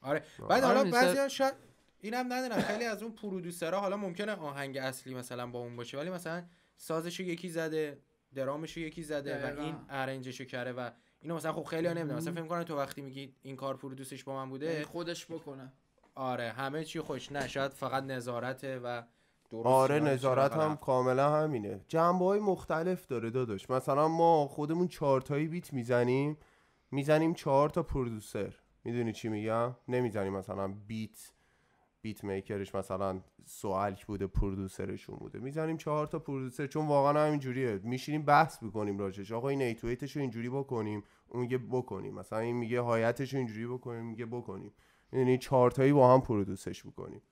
آره بعد حالا آره، بعضی شاید اینم ندارم خیلی از اون پرودوسرها حالا ممکنه آهنگ اصلی مثلا با اون باشه ولی مثلا سازشو یکی زده درامش رو یکی زده و این ارنجشو کرده و اینو مثلا خب خیلی ها مثلا فکر کنه تو وقتی میگی این کار پرودوسش با من بوده یعنی خودش بکنه آره همه چی خوش نه شاید فقط نظارته و آره نظارت هم کاملا همینه جنبه های مختلف داره داداش مثلا ما خودمون چارتایی بیت میزنیم میزنیم چهار تا پرودوسر میدونی چی میگم نمیزنیم مثلا بیت بیت میکرش مثلا سوالک بوده پرودوسرشون بوده میزنیم چهار تا پرودوسر چون واقعا همین جوریه میشینیم بحث میکنیم راجش آقا این ایتویتش رو اینجوری بکنیم اون میگه بکنیم مثلا این میگه هایتش اینجوری بکنیم میگه بکنیم یعنی چهار تایی با هم پرودوسش بکنیم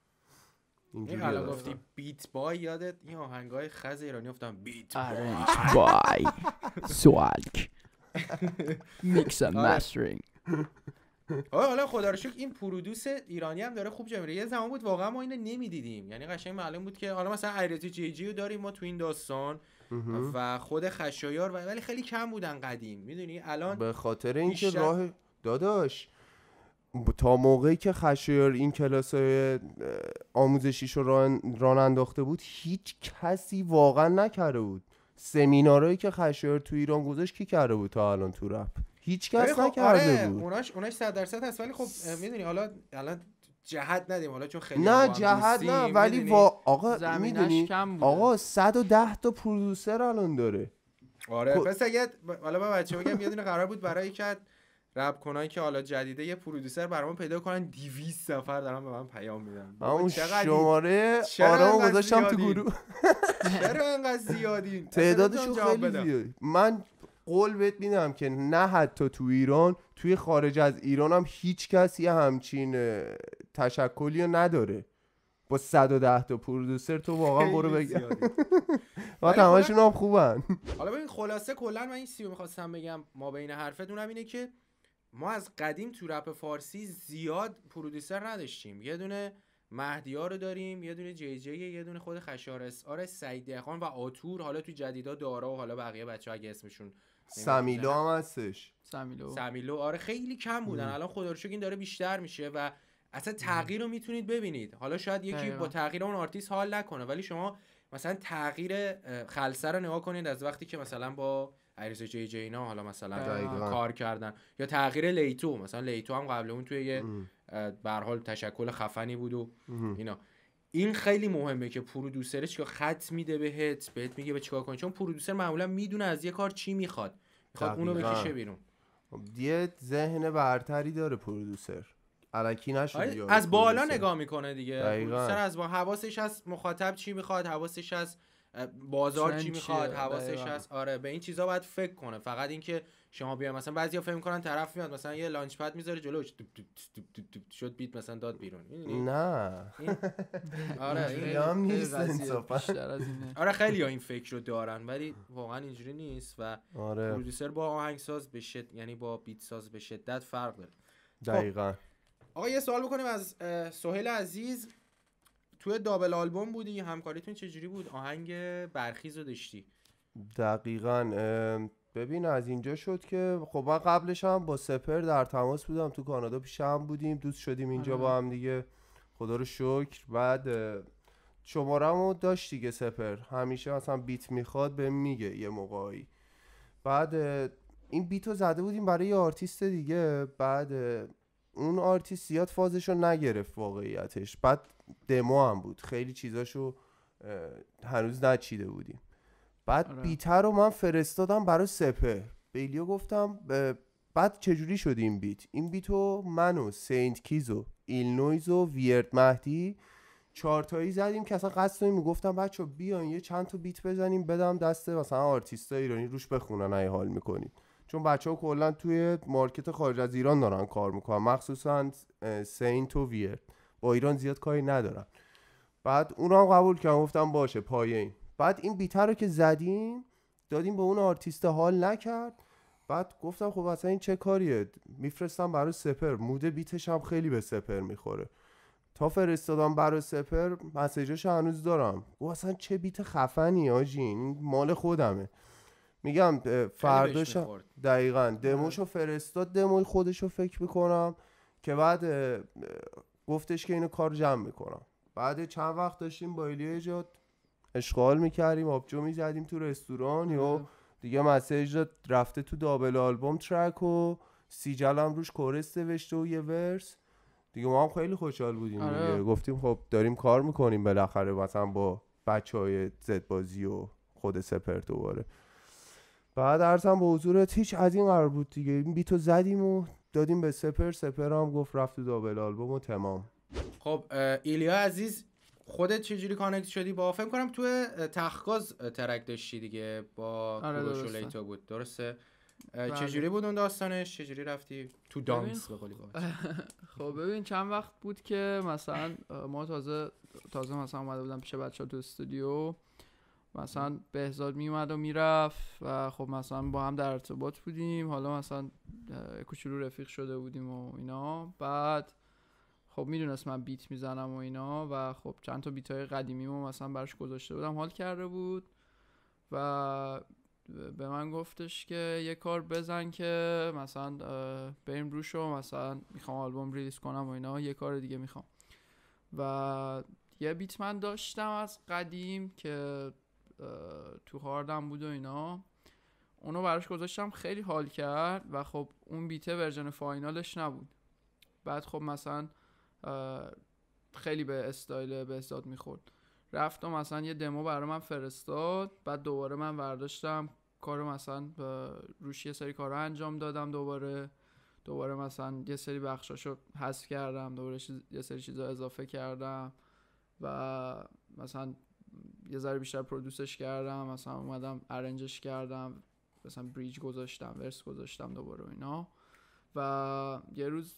اینجوری حالا گفتی بیت بای یادت این آهنگای خز ایرانی افتادم آره، بیت بای سوالک میکس ماسترینگ آره حالا خدا رو شکر این پرودوس ایرانی هم داره خوب جمره یه زمان بود واقعا ما اینو نمیدیدیم یعنی قشنگ معلوم بود که حالا مثلا ایرزی جی جی رو داریم ما تو این داستان و خود خشایار ولی خیلی کم بودن قدیم میدونی الان به خاطر اینکه راه داداش تا موقعی که خشایار این کلاس های آموزشیش رو ران... ران انداخته بود هیچ کسی واقعا نکرده بود سمینارهایی که خشایار تو ایران گذاشت کی کرده بود تا الان تو رپ هیچ کس خب نکرده آره بود اوناش اوناش 100 درصد هست ولی خب میدونی حالا الان جهت ندیم حالا چون خیلی نه جهت نه ولی وا... آقا میدونی آقا 110 تا پرودوسر الان داره آره خب... پس اگه حالا من بچه‌ها بگم یه دونه قرار بود برای کد رب کنای که حالا جدیده یه پرودوسر برام پیدا کنن 200 نفر دارن به من پیام میدن من اون شماره آرام گذاشتم تو گروه چرا انقدر زیادین تعدادشون خیلی زیاد من قول بهت میدم که نه حتی تو ایران توی خارج از ایران هم هیچ کسی همچین تشکلی رو نداره با 110 تا پرودوسر تو واقعا برو بگم و تماشون هم خوبن حالا ببین خلاصه کلا من این سیو میخواستم بگم ما بین حرفتون اینه که ما از قدیم تو رپ فارسی زیاد پرودوسر نداشتیم یه دونه مهدیار رو داریم یه دونه جی جی یه دونه خود خشار اس سعید. و آتور حالا تو جدیدا دارا و حالا بقیه بچه‌ها اگه اسمشون سمیلو هم هستش سمیلو سمیلو آره خیلی کم بودن الان خدا رو این داره بیشتر میشه و اصلا تغییر رو میتونید ببینید حالا شاید یکی با تغییر اون آرتیست حال نکنه ولی شما مثلا تغییر خلصه رو نگاه کنید از وقتی که مثلا با عریض جی جی اینا حالا مثلا کار کردن یا تغییر لیتو مثلا لیتو هم قبل اون توی یه برحال تشکل خفنی بود و اینا این خیلی مهمه که پرودوسرش که خط میده بهت بهت میگه به چیکار کنی چون پرودوسر معمولا میدونه از یه کار چی میخواد میخواد اونو بکشه بیرون خب، یه ذهن برتری داره پرودوسر علکی نشده آره، از بالا نگاه میکنه دیگه پرودوسر از با حواسش از مخاطب چی میخواد حواسش از بازار چی میخواد حواسش از آره به این چیزا باید فکر کنه فقط اینکه شما بیا مثلا بعضیا فکر میکنن طرف میاد مثلا یه لانچ پد میذاره جلو شد بیت مثلا داد بیرون نه آره هم نیست آره خیلی ها این فکر رو دارن ولی واقعا اینجوری نیست و آره. پرودوسر با آهنگساز به شد یعنی با بیت ساز به شدت فرق داره خب. دقیقا آقا یه سوال بکنیم از سهیل عزیز توی دابل آلبوم بودی همکاریتون چجوری بود آهنگ برخیز رو داشتی دقیقا ببین از اینجا شد که خب من قبلش هم با سپر در تماس بودم تو کانادا پیش هم بودیم دوست شدیم اینجا آره. با هم دیگه خدا رو شکر بعد رو داشت دیگه سپر همیشه اصلا بیت میخواد به میگه یه موقعی بعد این بیت رو زده بودیم برای یه آرتیست دیگه بعد اون آرتیست زیاد فازش رو نگرفت واقعیتش بعد دمو هم بود خیلی چیزاشو هنوز نچیده بودیم بعد آره. رو من فرستادم برای سپه بیلیو گفتم بعد چجوری شد این بیت این بیت رو من و سینت کیز و ایلنویز و ویرد مهدی چارتایی زدیم که اصلا قصد نمی گفتم بچه بیاین یه چند تا بیت بزنیم بدم دست مثلا آرتیست ایرانی روش بخونن ای حال میکنید چون بچه ها کلا توی مارکت خارج از ایران دارن کار میکنن مخصوصا سینت و ویرد با ایران زیاد کاری ندارن بعد اون هم قبول کردن گفتم باشه پایین بعد این بیتر رو که زدیم دادیم به اون آرتیست حال نکرد بعد گفتم خب اصلا این چه کاریه میفرستم برای سپر موده بیتش هم خیلی به سپر میخوره تا فرستادم برای سپر مسیجش هنوز دارم او اصلا چه بیت خفنی آجی این مال خودمه میگم فرداش دقیقا آره. دموشو فرستاد دموی خودشو فکر میکنم که بعد گفتش که اینو کار جمع میکنم بعد چند وقت داشتیم با ایلیا جاد اشغال میکردیم آبجو میزدیم تو رستوران یا دیگه مسیج رفته تو دابل آلبوم ترک و سیجل هم روش کورس نوشته و یه ورس دیگه ما هم خیلی خوشحال بودیم آره. دیگه. گفتیم خب داریم کار میکنیم بالاخره مثلا با بچه های زدبازی و خود سپر دوباره بعد ارزم به حضورت هیچ از این قرار بود دیگه بیتو زدیم و دادیم به سپر سپر هم گفت رفت دابل آلبوم و تمام خب ایلیا عزیز خودت چجوری کانکت شدی با فکر کنم تو تخگاز ترک داشتی دیگه با آره بود درسته بله. چجوری بود اون داستانش چجوری رفتی تو دانس به قولی خب ببین چند وقت بود که مثلا ما تازه تازه مثلا اومده بودم پیش بچه تو استودیو مثلا بهزاد میومد و میرفت و خب مثلا با هم در ارتباط بودیم حالا مثلا کوچولو رفیق شده بودیم و اینا بعد خب میدونست من بیت میزنم و اینا و خب چند تا بیت های قدیمی و مثلا براش گذاشته بودم حال کرده بود و به من گفتش که یه کار بزن که مثلا بریم روش و مثلا میخوام آلبوم ریلیز کنم و اینا یه کار دیگه میخوام و یه بیت من داشتم از قدیم که تو هاردم بود و اینا اونو براش گذاشتم خیلی حال کرد و خب اون بیته ورژن فاینالش نبود بعد خب مثلا خیلی به استایل به میخورد میخورد رفتم مثلا یه دمو برای من فرستاد بعد دوباره من برداشتم کار مثلا روش یه سری کارو انجام دادم دوباره دوباره مثلا یه سری بخشاشو حذف کردم دوباره یه سری چیزا اضافه کردم و مثلا یه ذره بیشتر پرودوسش کردم مثلا اومدم ارنجش کردم مثلا بریج گذاشتم ورس گذاشتم دوباره اینا و یه روز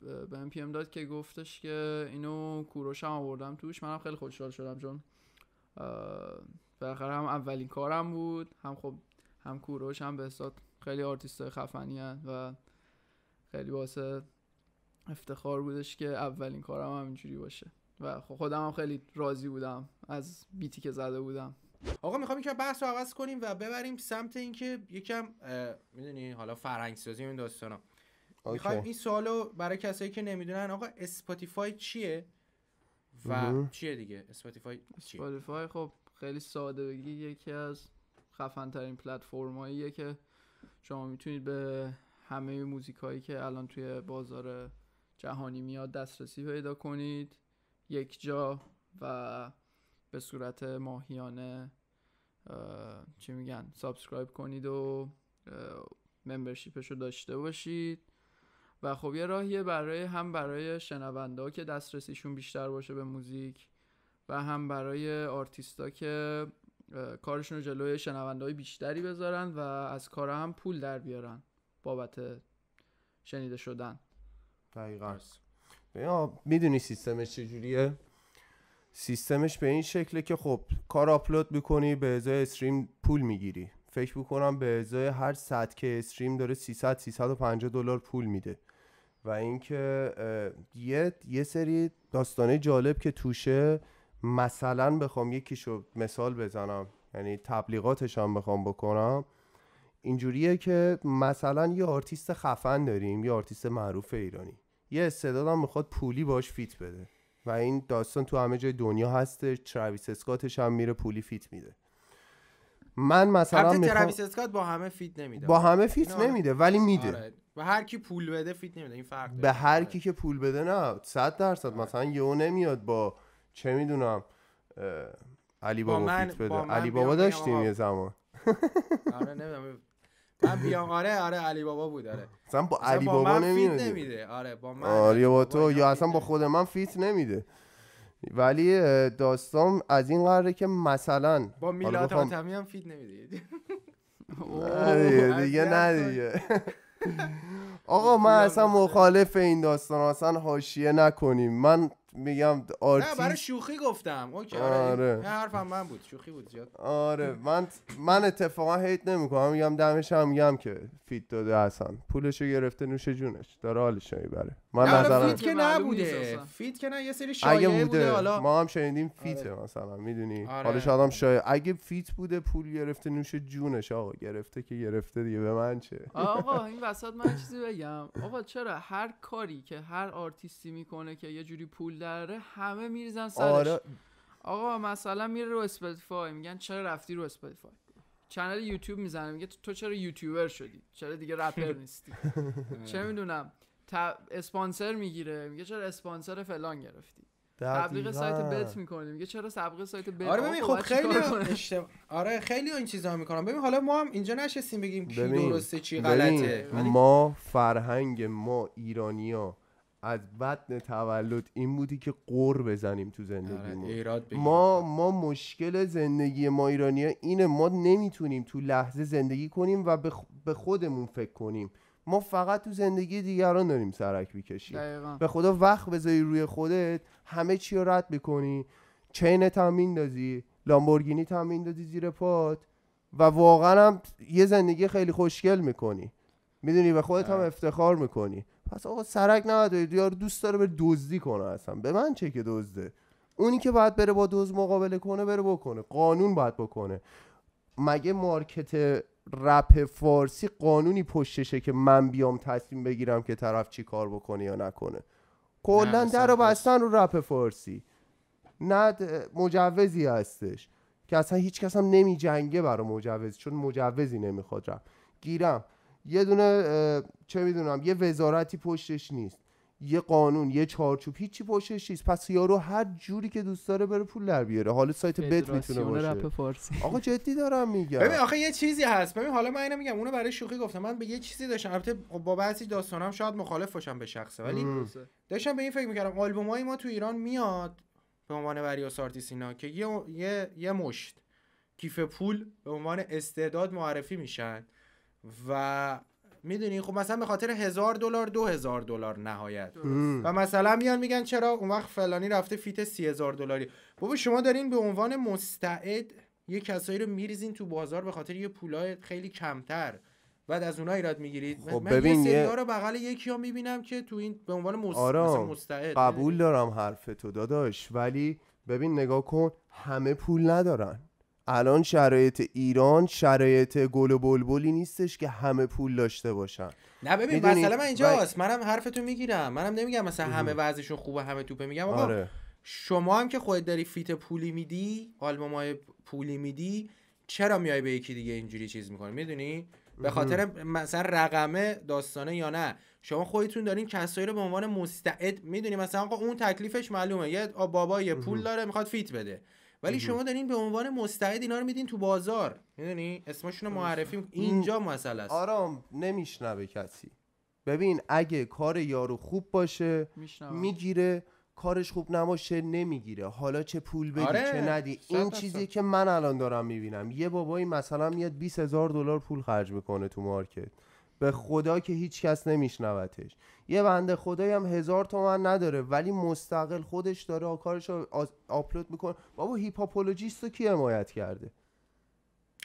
به ام داد که گفتش که اینو کوروش هم آوردم توش منم خیلی خوشحال شدم چون بالاخره هم اولین کارم بود هم خب هم کوروش هم خیلی آرتیست خفنی و خیلی واسه افتخار بودش که اولین کارم هم اینجوری باشه و خب خودم هم خیلی راضی بودم از بیتی که زده بودم آقا میخوام یکم بحث رو عوض کنیم و ببریم سمت اینکه یکم میدونی حالا فرهنگ سازی این داستانا میخوام این سوالو برای کسایی که نمیدونن آقا اسپاتیفای چیه و چیه دیگه اسپاتیفای چیه اسپاتیفای خب خیلی ساده بگی یکی از خفن ترین پلتفرماییه که شما میتونید به همه موزیک هایی که الان توی بازار جهانی میاد دسترسی پیدا کنید یک جا و به صورت ماهیانه چی میگن سابسکرایب کنید و ممبرشیپش رو داشته باشید و خب یه راهیه برای هم برای شنونده که دسترسیشون بیشتر باشه به موزیک و هم برای آرتیستا که کارشون رو جلوی شنونده های بیشتری بذارن و از کار هم پول در بیارن بابت شنیده شدن دقیقا میدونی سیستمش چجوریه؟ سیستمش به این شکله که خب کار آپلود میکنی به ازای استریم پول میگیری فکر بکنم به ازای هر صد که استریم داره 300 350 دلار پول میده و اینکه یه یه سری داستانه جالب که توشه مثلا بخوام یکیشو مثال بزنم یعنی تبلیغاتش هم بخوام بکنم اینجوریه که مثلا یه آرتیست خفن داریم یه آرتیست معروف ایرانی یه استعدادم میخواد پولی باش فیت بده و این داستان تو همه جای دنیا هست ترویس اسکاتش هم میره پولی فیت میده من مثلا میخوام... اسکات با همه فیت نمیده با همه فیت آره. نمیده ولی میده آره. به هر کی پول بده فیت نمیده این فرق داره. به هر آره. کی که پول بده نه 100 درصد آره. مثلا یو نمیاد با چه میدونم علی بابا فیت بده علی بابا داشتیم یه زمان آره نمیدونم من بیام آره آره علی بابا بود آره مثلا با علی بابا, نمیده. نمیده آره با من آره با تو یا اصلا با خود من فیت نمیده ولی داستان از این قراره که مثلا با میلاد آتمی هم فیت نمیده دیگه نه دیگه آقا من اصلا مخالف این داستان اصلا حاشیه نکنیم من میگم آرتی. نه برای شوخی گفتم اوکی آره, آره. حرفم من بود شوخی بود زیاد آره من من اتفاقا هیت نمیکنم میگم دمش هم میگم که فیت داده اصلا پولشو گرفته نوش جونش داره حالش میبره من نظرم فیت که نبوده فیت که نه یه سری شایعه بوده, حالا ما هم شنیدیم فیت آره. مثلا میدونی حالش آره. حالا شاید اگه فیت بوده پول گرفته نوش جونش آقا گرفته که گرفته دیگه به من چه آقا این وسط من چیزی بگم آقا چرا هر کاری که هر آرتیستی میکنه که یه جوری پول داره همه میریزن سرش آره. آقا مثلا میره رو اسپاتیفای میگن چرا رفتی رو اسپاتیفای کانال یوتیوب میزنه میگه تو چرا یوتیوبر شدی چرا دیگه رپر نیستی چه میدونم اسپانسر میگیره میگه چرا اسپانسر فلان گرفتی تبلیغ سایت بت میکنه میگه چرا تبلیغ سایت بت آره ببین خب خیلی اشتب... آره خیلی این چیزا میکنم ببین حالا ما هم اینجا نشستیم بگیم کی درسته چی غلطه ما فرهنگ ما ها. از بدن تولد این بودی که قور بزنیم تو زندگی آره، ما. ما مشکل زندگی ما ایرانی اینه ما نمیتونیم تو لحظه زندگی کنیم و به خودمون فکر کنیم ما فقط تو زندگی دیگران داریم سرک میکشیم به خدا وقت بذاری روی خودت همه چی رو رد میکنی چین هم دازی، لامبورگینی تامین میندازی زیر پات و واقعا هم یه زندگی خیلی خوشگل میکنی میدونی به خودت هم آره. افتخار میکنی پس آقا سرک بدید یارو دوست داره بره دزدی کنه اصلا به من چه که دزده اونی که باید بره با دوز مقابله کنه بره بکنه قانون باید بکنه مگه مارکت رپ فارسی قانونی پشتشه که من بیام تصمیم بگیرم که طرف چی کار بکنه یا نکنه کلا در رو بستن رو رپ فارسی نه مجوزی هستش که اصلا هیچ کس هم نمی جنگه برای مجوز چون مجوزی نمیخواد رپ گیرم یه دونه چه میدونم یه وزارتی پشتش نیست یه قانون یه چارچوب هیچی پشتش نیست پس یارو هر جوری که دوست داره بره پول در بیاره حالا سایت بت میتونه باشه آقا جدی دارم میگم ببین آخه یه چیزی هست ببین حالا من اینو میگم اونو برای شوخی گفتم من به یه چیزی داشتم البته خب با بعضی داستانم شاید مخالف باشم به شخصه ولی ام. داشتم به این فکر میکردم آلبومای ما تو ایران میاد به عنوان وریوسارتیسینا که یه یه, یه مشت کیف پول به عنوان استعداد معرفی میشن و میدونی خب مثلا به خاطر هزار دلار دو هزار دلار نهایت و مثلا میان میگن چرا اون وقت فلانی رفته فیت سی هزار دلاری بابا شما دارین به عنوان مستعد یه کسایی رو میریزین تو بازار به خاطر یه پولای خیلی کمتر بعد از اونها ایراد میگیرید خب من ببین یه رو بغل یکی ها میبینم که تو این به عنوان مست... مستعد قبول دارم حرف تو داداش ولی ببین نگاه کن همه پول ندارن الان شرایط ایران شرایط گل و بلبلی نیستش که همه پول داشته باشن نه ببین مثلا من اینجاست و... منم حرفتو میگیرم منم نمیگم مثلا همه وضعشون خوبه همه توپه میگم آقا آره. شما هم که خودت داری فیت پولی میدی آلبومای پولی میدی چرا میای به یکی دیگه اینجوری چیز میکنی میدونی به خاطر مثلا رقمه داستانه یا نه شما خودتون دارین کسایی رو به عنوان مستعد میدونی مثلا اون تکلیفش معلومه یه بابا یه پول داره میخواد فیت بده ولی شما دارین به عنوان مستعد اینا رو میدین تو بازار میدونی اسمشون رو معرفی اینجا مسئله است آرام نمیشنوه کسی ببین اگه کار یارو خوب باشه میگیره کارش خوب نماشه نمیگیره حالا چه پول بدی آره. چه ندی این چیزی که من الان دارم میبینم یه بابایی مثلا میاد 20,000 هزار دلار پول خرج میکنه تو مارکت به خدا که هیچ کس نمیشنوتش یه بنده خدایی هم هزار تومن نداره ولی مستقل خودش داره کارش رو آپلود میکنه بابا هیپاپولوجیست رو کی حمایت کرده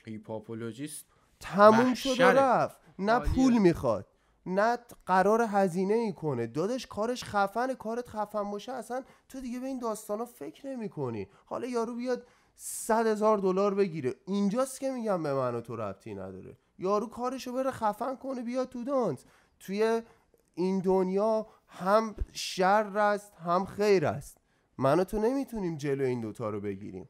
هیپاپولوجیست تموم شد رفت نه پول میخواد نه قرار هزینه ای کنه دادش کارش خفنه کارت خفن باشه اصلا تو دیگه به این ها فکر نمی کنی حالا یارو بیاد صد هزار دلار بگیره اینجاست که میگم به من و تو ربطی نداره یارو کارشو بره خفن کنه بیا تو دانس توی این دنیا هم شر است هم خیر است من تو نمیتونیم جلو این دوتا رو بگیریم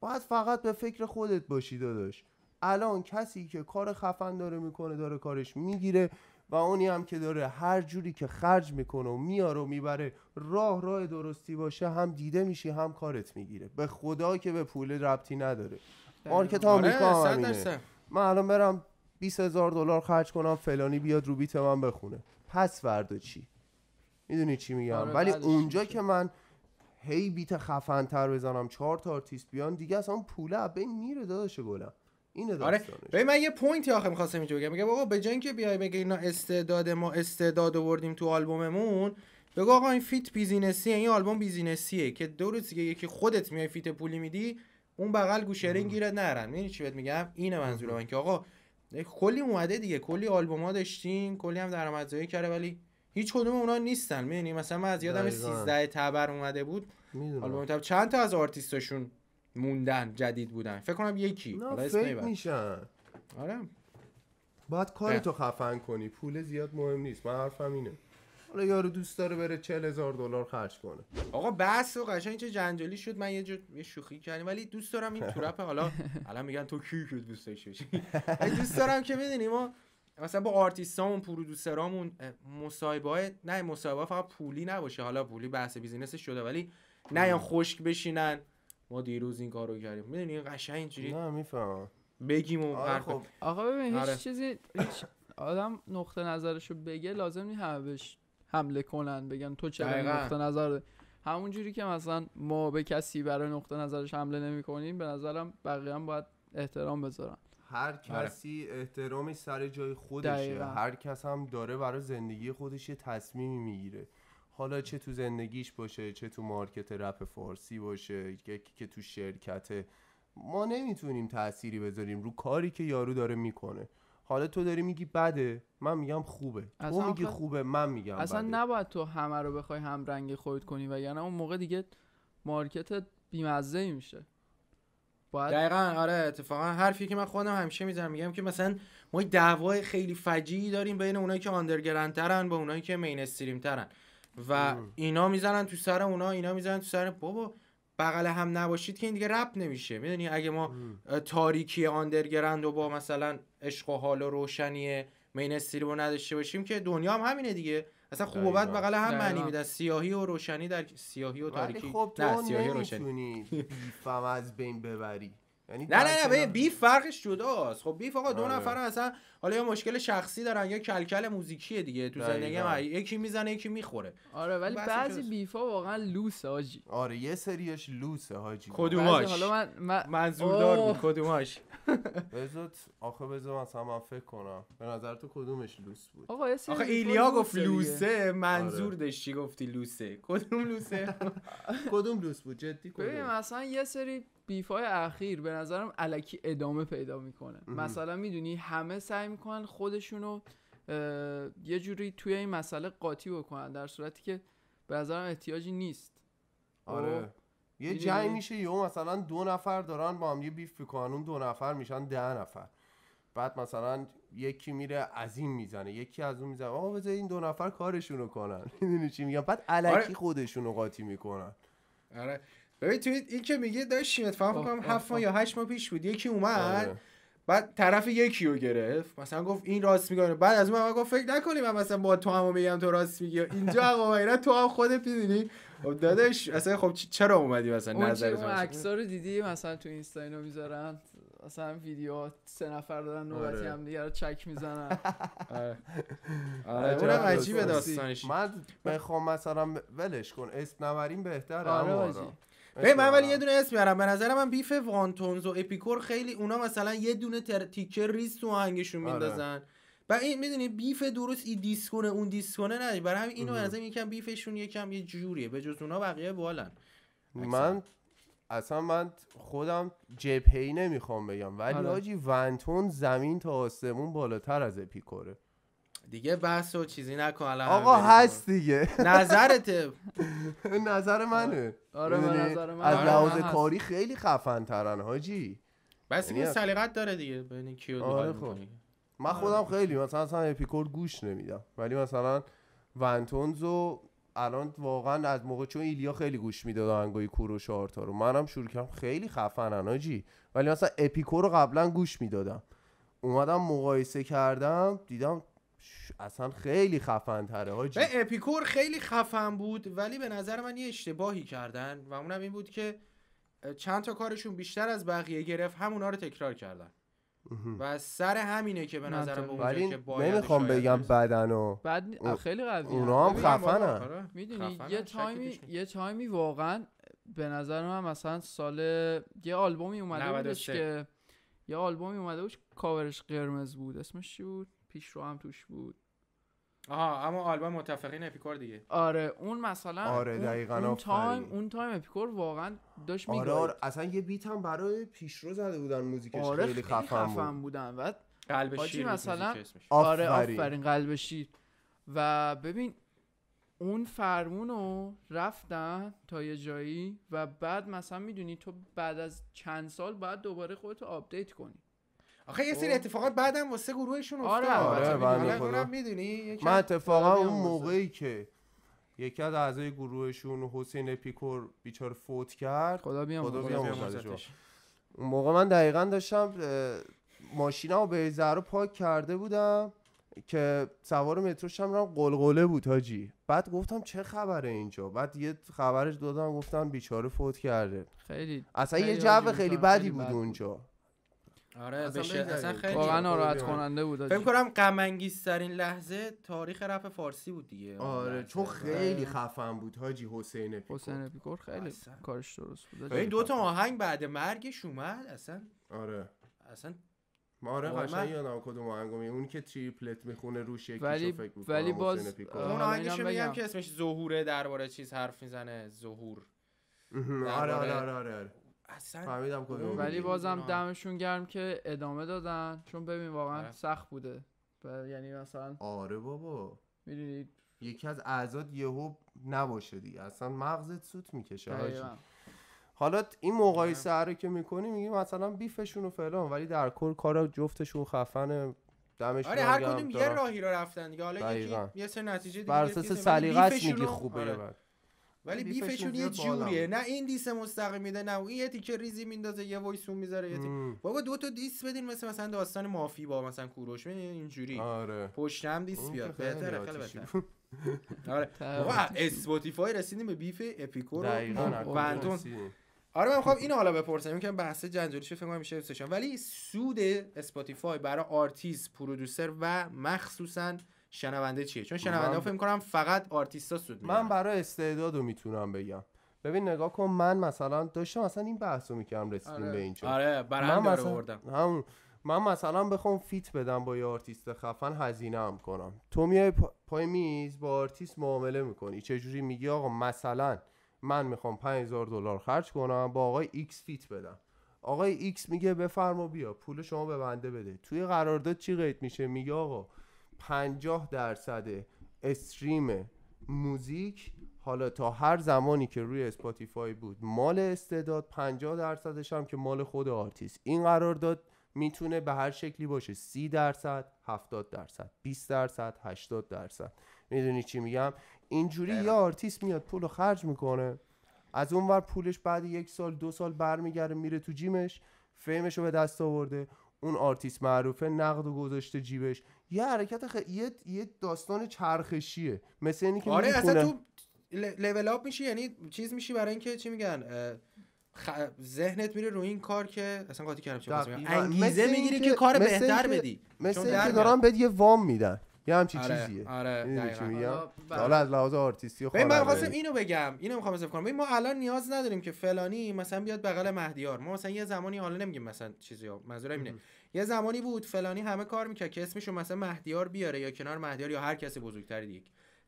باید فقط به فکر خودت باشی داداش الان کسی که کار خفن داره میکنه داره کارش میگیره و اونی هم که داره هر جوری که خرج میکنه و میاره و میبره راه راه درستی باشه هم دیده میشی هم کارت میگیره به خدا که به پول ربطی نداره آره، مارکت آمریکا آره، هم من الان برم 20 هزار دلار خرج کنم فلانی بیاد رو بیت من بخونه پس فردا چی میدونی چی میگم آره، ولی اونجا که من هی بیت خفن تر بزنم چهار تا آرتیست بیان دیگه اصلا پوله به میره داداش گلم اینه آره به من یه پوینتی آخه میخواستم اینجا بگم میگه بابا به جای اینکه بیای بگی اینا استعداد ما استعداد آوردیم تو آلبوممون بگو آقا این فیت بیزینسیه این آلبوم بیزینسیه که دو دیگه یکی خودت میای فیت پولی میدی اون بغل گوشرین گیره نرن میدونی چی بهت میگم اینه منظور من که آقا کلی اومده دیگه کلی آلبوم ها داشتیم کلی هم درآمدزایی کرده ولی هیچ کدوم اونا نیستن میدونی مثلا من از یادم 13 تبر اومده بود آلبوم تبر چند تا از آرتیستاشون موندن جدید بودن فکر کنم یکی نه فکر میشن آره باید کارتو بله. خفن کنی پول زیاد مهم نیست من حرفم اینه حالا یارو دوست داره بره 40000 دلار خرج کنه آقا بس و قشنگ چه جنجالی شد من یه جور یه شوخی کردم ولی دوست دارم این تورپ حالا الان میگن تو کی که دوست داشتی دوست دارم که بدونی ما مثلا با آرتیستامون پرودوسرامون مصاحبه نه مصاحبه فقط پولی نباشه حالا پولی بحث بیزینس شده ولی نه یا خشک بشینن ما دیروز این کارو کردیم میدونی قشنگ اینجوری نه میفهمم بگیم و آره خب. آقا ببین هیچ آره. چیزی هیچ آدم نقطه نظرشو بگه لازم نیست همه حمله کنن بگن تو چرا نقطه نظر همون جوری که مثلا ما به کسی برای نقطه نظرش حمله نمی کنیم به نظرم بقیه هم باید احترام بذارن هر آره. کسی احترامی سر جای خودشه دقیقا. هر کس هم داره برای زندگی خودش یه تصمیمی میگیره حالا چه تو زندگیش باشه چه تو مارکت رپ فارسی باشه یکی که تو شرکته ما نمیتونیم تأثیری بذاریم رو کاری که یارو داره میکنه حالا تو داری میگی بده من میگم خوبه تو میگی خوبه من میگم اصلا بده. نباید تو همه رو بخوای هم رنگ خودت کنی و یعنی اون موقع دیگه مارکت بیمزه میشه باید... دقیقا آره اتفاقا حرفی که من خودم همیشه میزنم میگم که مثلا ما دعوای خیلی فجی داریم بین اونایی که آندرگرند ترن با اونایی که مین ترن و اینا میزنن تو سر اونا اینا میزنن تو سر بابا بغل هم نباشید که این دیگه رپ نمیشه میدونی اگه ما تاریکی آندرگرند و با مثلا عشق و حال و روشنی مین رو نداشته باشیم که دنیا هم همینه دیگه اصلا خوب و بد بغل هم معنی میده سیاهی و روشنی در سیاهی و تاریکی خب نه سیاهی روشنی از بین ببری یعنی نه نه نه بی فرقش جداست خب بیف آقا دو آره. نفر اصلا حالا یا مشکل شخصی دارن یا کلکل موزیکیه دیگه تو زندگی ما یکی میزنه یکی میخوره آره ولی بعضی بیفا واقعا لوس هاجی آره یه سریش لوسه هاجی کدوماش حالا من, من... منظوردار بود کدوماش بذات آخه بذار مثلا من فکر کنم به نظر تو کدومش لوس بود آقا آخه ایلیا گفت لوسه منظور داشتی آره. گفتی لوسه کدوم لوسه کدوم لوس بود جدی کدوم ببین یه سری بیفای اخیر به نظرم علکی ادامه پیدا میکنه مثلا میدونی همه سعی میکنن خودشونو یه جوری توی این مسئله قاطی بکنن در صورتی که به نظرم احتیاجی نیست خب؟ آره یه جنگ میشه یه مثلا دو نفر دارن با هم یه بیف میکنن اون دو نفر میشن ده نفر بعد مثلا یکی میره از این میزنه یکی از اون میزنه آقا بذار این دو نفر کارشونو کنن میدونی چی میگم بعد علکی آره. خودشونو قاطی میکنن آره ببین توی این که میگه داشتیم اتفاق کنم هفت ماه یا هشت ماه پیش بود یکی اومد آره. بعد طرف یکی رو گرفت مثلا گفت این راست میگه بعد از اون گفت فکر نکنیم من مثلا با تو هم میگم تو راست میگی اینجا آقا تو هم خودت میدونی خب داداش اصلا خب چرا اومدی مثلا نظر تو عکسا رو دیدی مثلا تو اینستا اینو میذارن مثلا ویدیو سه نفر دارن نوبتی آره. هم دیگه رو چک میزنن آره, آره، اونم عجیبه داستانش من بخوام مثلا ولش کن اسم نبریم بهتره آره ببین من ولی یه دونه اسم میارم به نظر من بیف وانتونز و اپیکور خیلی اونا مثلا یه دونه تر... تیکه ریز تو آهنگشون آره. میندازن و این میدونی بیف درست این دیسکونه اون دیسکونه نه برای همین اینو از یکم بیفشون یکم یه جوریه به جز اونا بقیه بالن من اصلا من خودم جپی نمیخوام بگم ولی آره. آجی ونتون زمین تا آسمون بالاتر از اپیکوره دیگه بحث و چیزی نکن الان آقا هست دیگه نظرته نظر منه آره من یعنی نظر از آره، لحاظ کاری خیلی خفن ترن حاجی بس یعنی این سلیقت داره دیگه ببین کیو آره، خب. من آره. خودم خیلی مثلا اصلا اپیکور گوش نمیدم ولی مثلا ونتونز و الان واقعا از موقع چون ایلیا خیلی گوش میداد آهنگای کوروش آرتا رو منم شروع کردم خیلی خفن هاجی ولی مثلا اپیکور رو قبلا گوش میدادم اومدم مقایسه کردم دیدم اصلا خیلی خفن تره اپیکور خیلی خفن بود ولی به نظر من یه اشتباهی کردن و اونم این بود که چند تا کارشون بیشتر از بقیه گرفت همونا رو تکرار کردن و سر همینه که به نظر من ولی نمیخوام بگم بدن و بعد خیلی قضیه اونا هم خفنن آره. میدونی یه تایمی یه تایمی واقعا به نظر من مثلا سال یه آلبومی اومده بودش که یه آلبومی اومده بودش کاورش قرمز بود اسمش چی بود رو هم توش بود آها اما آلبوم متفقین اپیکور دیگه آره اون مثلا آره دقیقاً اون, اون تایم اون تایم اپیکور واقعا داشت میگه آره،, آره, اصلا یه بیت هم برای پیشرو زده بودن موزیکش آره خیلی خفن, بودن و قلب شیر مثلا آره آفرین قلب شیر و ببین اون فرمون رو رفتن تا یه جایی و بعد مثلا میدونی تو بعد از چند سال بعد دوباره خودتو آپدیت کنی آخه یه سری خب. اتفاقات بعدم واسه گروهشون آره، افتاد آره آره اونم میدونی من اتفاقا اون موقعی که یکی از اعضای گروهشون حسین پیکور بیچاره فوت کرد خدا بیام خدا بیام اون موقع من دقیقا داشتم ماشینمو به رو پاک کرده بودم که سوار متروشم رام قلقله بود هاجی بعد گفتم چه خبره اینجا بعد یه خبرش دادم گفتم بیچاره فوت کرده خیلی اصلا یه جو خیلی بدی بود اونجا آره بشه اصلا خیلی واقعا ناراحت کننده بود فکر کنم غم انگیز ترین لحظه تاریخ رپ فارسی بود دیگه آره چون خیلی خفن بود حاجی حسین اپیکور حسین اپیکور خیلی اصلا. کارش درست بود این دو تا آهنگ بعد مرگش اومد اصلا آره اصلا آره قشنگ یادم کدوم آهنگو اون که تریپلت میخونه روش یکی ولی... فکر کنم ولی باز اون آهنگشو میگم که اسمش ظهوره درباره چیز حرف میزنه ظهور آره،, آره آره آره آره اصلا فهمیدم ولی بازم دمشون گرم که ادامه دادن چون ببین واقعا سخت بوده یعنی مثلا آره بابا میدونید یکی از اعضاد یهو نباشه دیگه اصلا مغزت سوت میکشه حالا این مقایسه رو که میکنی میگی مثلا بیفشون و فلان ولی در کل کار جفتشون خفنه دمشون آره هر کدوم یه راهی رو رفتن دیگه حالا یکی یه سر نتیجه دیگه بر اساس میگی خوبه آره. ولی بیفشون یه جوریه نه این دیس مستقیم میده نه این یه تیکه ریزی میندازه یه وایسون میذاره یه بابا دو تا دیس بدین مثل مثلا داستان مافی با مثلا کوروش اینجوری آره. هم دیس بیاد بهتره خیلی بهتره آره بابا اسپاتیفای رسیدیم به بیف اپیکور و بنتون آره من خب اینو حالا بپرسم میگم بحث شه فکر کنم میشه ولی سود اسپاتیفای برای آرتیست پرودوسر و مخصوصا شنونده چیه چون شنونده من... فکر کنم فقط آرتیستا سود من برای استعداد رو میتونم بگم ببین نگاه کن من مثلا داشتم مثلا این بحث رو میکردم رسیدیم آره. به اینجا آره برام من مثلا... هم... من مثلا بخوام فیت بدم با یه آرتیست خفن هزینه هم کنم تو میای پای میز با آرتیست معامله میکنی چجوری میگی آقا مثلا من میخوام 5000 دلار خرج کنم با آقای ایکس فیت بدم آقای ایکس میگه بفرما بیا پول شما به بنده بده توی قرارداد چی قید میشه میگه آقا 50 درصد استریم موزیک حالا تا هر زمانی که روی اسپاتیفای بود مال استعداد 50 درصدش هم که مال خود آرتیست این قرار داد میتونه به هر شکلی باشه 30 درصد 70 درصد 20 درصد 80 درصد میدونی چی میگم اینجوری یه آرتیست میاد پول رو خرج میکنه از اونور پولش بعد یک سال دو سال برمیگرده میره تو جیمش فیمش رو به دست آورده اون آرتیست معروفه نقد و گذاشته جیبش یه حرکت خ... یه... یه داستان چرخشیه مثل اینی که آره اصلا تو لول اپ میشی یعنی چیز میشی برای اینکه چی میگن خ... ذهنت میره روی این کار که اصلا قاطی کردم چه انگیزه میگیری که, کار بهتر بدی مثل اینکه دارن بهت یه وام میدن یه همچی آره، چیزیه آره حالا از لحاظ آرتیستی خب من خواستم اینو بگم اینو میخوام اضافه کنم ما الان نیاز نداریم که فلانی مثلا بیاد بغل مهدیار ما مثلا یه زمانی حالا نمیگیم مثلا چیزی منظورم اینه یه زمانی بود فلانی همه کار میکرد که اسمشو مثلا مهدیار بیاره یا کنار مهدیار یا هر کسی بزرگتری دیگه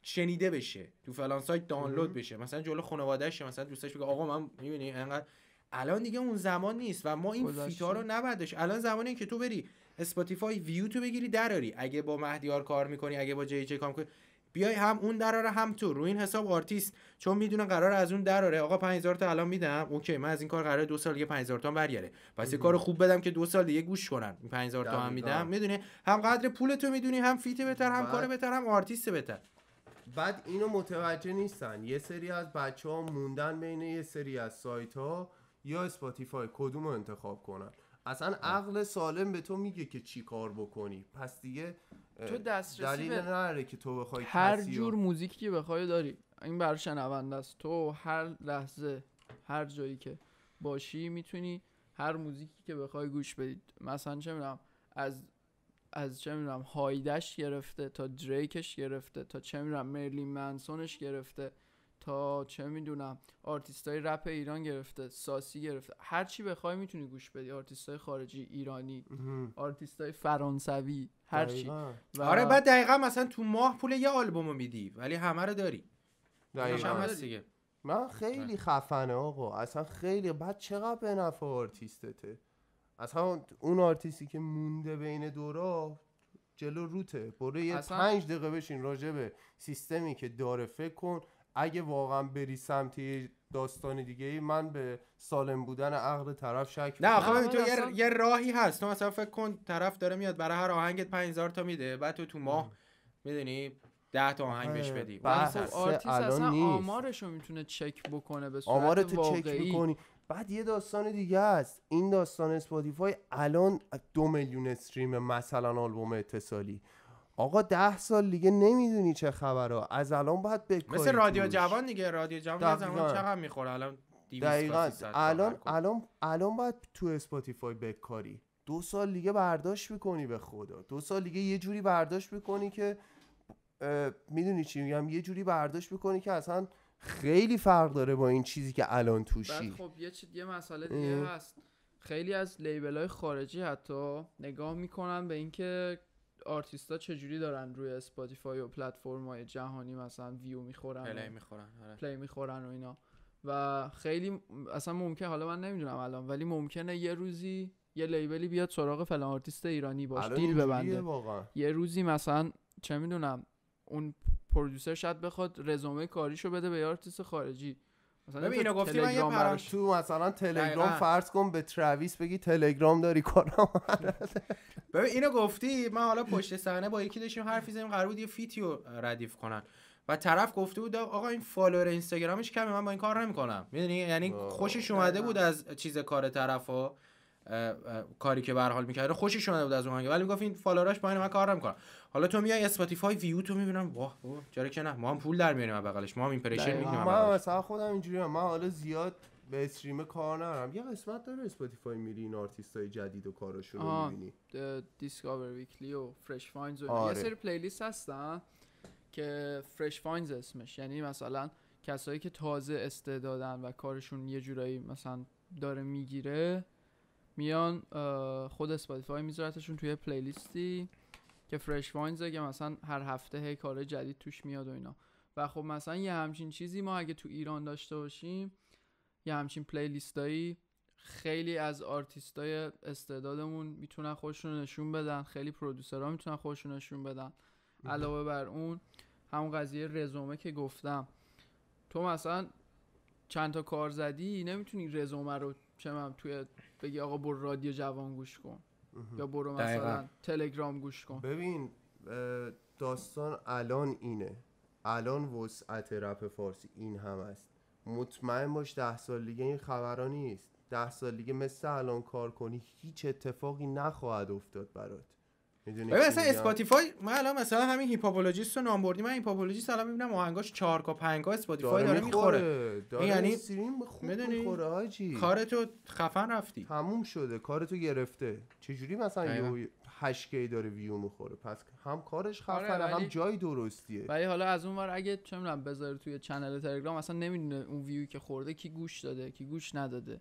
شنیده بشه تو فلان سایت دانلود بشه مثلا جلو خانواده‌اش مثلا دوستش بگه آقا من میبینی انقدر الان دیگه اون زمان نیست و ما این فیتا رو نبردش الان زمانی که تو بری اسپاتیفای ویو تو بگیری دراری اگه با مهدیار کار میکنی اگه با جی جی کار میکنی بیای هم اون دراره هم تو رو این حساب آرتیست چون میدونه قرار از اون دراره آقا 5000 تا الان میدم اوکی من از این کار قرار دو سال یه 5000 تا برگره پس یه کار خوب بدم که دو سال دیگه گوش کنن این 5000 تا هم میدم میدونه هم قدر پول تو میدونی هم فیت بهتر هم کار بهتر هم آرتیست بهتر بعد اینو متوجه نیستن یه سری از بچه ها موندن بین یه سری از سایت ها یا اسپاتیفای کدوم رو انتخاب کنن اصلا عقل سالم به تو میگه که چی کار بکنی پس دیگه تو دسترسی دلیل که تو بخوای هر جور و... موزیکی که بخوای داری این بر شنونده است تو هر لحظه هر جایی که باشی میتونی هر موزیکی که بخوای گوش بدی مثلا چه میدونم از از چه میدونم هایدش گرفته تا دریکش گرفته تا چه میدونم مرلی منسونش گرفته تا چه میدونم آرتیستای رپ ایران گرفته ساسی گرفته هر چی بخوای میتونی گوش بدی آرتیستای خارجی ایرانی آرتیستای فرانسوی هر چی آره بعد دقیقا مثلا تو ماه پول یه آلبومو میدی ولی همه رو داری دقیقا دیگه من خیلی خفنه آقا اصلا خیلی بعد چقدر به نفع آرتیستته اصلا اون آرتیستی که مونده بین دورا جلو روته برو یه اصلا... پنج دقیقه بشین راجبه سیستمی که داره فکر کن اگه واقعا بری سمت داستان دیگه ای من به سالم بودن عقل طرف شک نه آخه تو یه راهی هست تو مثلا فکر کن طرف داره میاد برای هر آهنگت 5000 تا میده بعد تو تو ماه میدونی 10 تا آهنگ بهش آره. بدی بحث خب، آرتیست اصلا آمارشو میتونه چک بکنه به صورت آمارتو چک میکنی بعد یه داستان دیگه است این داستان اسپاتیفای الان دو میلیون استریم مثلا آلبوم اتصالی آقا ده سال دیگه نمیدونی چه خبره از الان باید بکاری مثل رادیو جوان دیگه رادیو جوان زمان چقدر میخوره الان دقیقا الان الان الان باید تو اسپاتیفای بکاری دو سال دیگه برداشت میکنی به خدا دو سال دیگه یه جوری برداشت میکنی که میدونی چی میگم یه جوری برداشت میکنی که اصلا خیلی فرق داره با این چیزی که الان توشی خب یه, چی... یه مسئله دیگه هست خیلی از لیبل های خارجی حتی نگاه میکنن به اینکه آرتیست ها چجوری دارن روی اسپاتیفای و پلتفرم های جهانی مثلا ویو میخورن پلی میخورن آره. پلی میخورن و اینا و خیلی اصلا ممکن حالا من نمیدونم الان ولی ممکنه یه روزی یه لیبلی بیاد سراغ فلان آرتیست ایرانی باش دیل ببنده واقعا. یه روزی مثلا چه میدونم اون پرودوسر شاید بخواد رزومه کاریشو بده به آرتیست خارجی مثلا ببین اینو گفتی من یه تو مثلا تلگرام فرض کن به ترویس بگی تلگرام داری کارم ببین اینو گفتی من حالا پشت صحنه با یکی داشتیم حرفی می‌زدیم قرار بود یه فیتیو ردیف کنن و طرف گفته بود آقا این فالوور اینستاگرامش کمه من با این کار نمیکنم میدونی یعنی خوشش اومده بود از چیز کار طرفو کاری که به حال میکرده خوشش اومده بود از اون ولی میگفت این فالووراش پایین من کار نمیکنم حالا تو میای اسپاتیفای ویو تو میبینم واه واه چرا که نه ما هم پول در میاریم بغلش ما هم پرشن میگیریم ما مثلا خودم اینجوری هم. من حالا زیاد به استریم کار نرم یه قسمت داره اسپاتیفای میری این های جدید و کاراشون رو میبینی دیسکاور ویکلی و فرش فاینز و یه آره. سری پلیلیست هستن که فرش فاینز اسمش یعنی مثلا کسایی که تازه استعدادن و کارشون یه جورایی مثلا داره میگیره میان خود اسپاتیفای میذارتشون توی پلیلیستی که فرش واینزه که مثلا هر هفته هی کار جدید توش میاد و اینا و خب مثلا یه همچین چیزی ما اگه تو ایران داشته باشیم یه همچین پلیلیستایی خیلی از آرتیستای استعدادمون میتونن خودشون نشون بدن خیلی پرودوسرها میتونن خودشون نشون بدن علاوه بر اون همون قضیه رزومه که گفتم تو مثلا چند تا کار زدی نمیتونی رزومه رو چه من توی بگی آقا برو رادیو جوان گوش کن یا برو مثلا تلگرام گوش کن ببین داستان الان اینه الان وسعت رپ فارسی این هم است مطمئن باش ده سال دیگه این خبرها نیست ده سال دیگه مثل الان کار کنی هیچ اتفاقی نخواهد افتاد برات میدونی ببین مثلا اسپاتیفای من الان مثلا همین هیپاپولوژیست رو نام بردی من هیپاپولوژیست الان میبینم آهنگاش 4 تا 5 تا اسپاتیفای داره میخوره یعنی میدونی کار تو خفن رفتی تموم شده کار تو گرفته چجوری مثلا یو 8 کی داره ویو میخوره پس هم کارش آره، خفنه هم جای درستیه ولی حالا از اون ور اگه چه میدونم بذاره توی چنل تلگرام اصلا نمیدونه اون ویوی که خورده کی گوش داده کی گوش نداده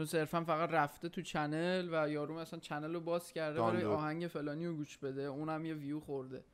چون صرفا فقط رفته تو چنل و یارو مثلا چنل رو باز کرده برای آهنگ فلانی رو گوش بده اونم یه ویو خورده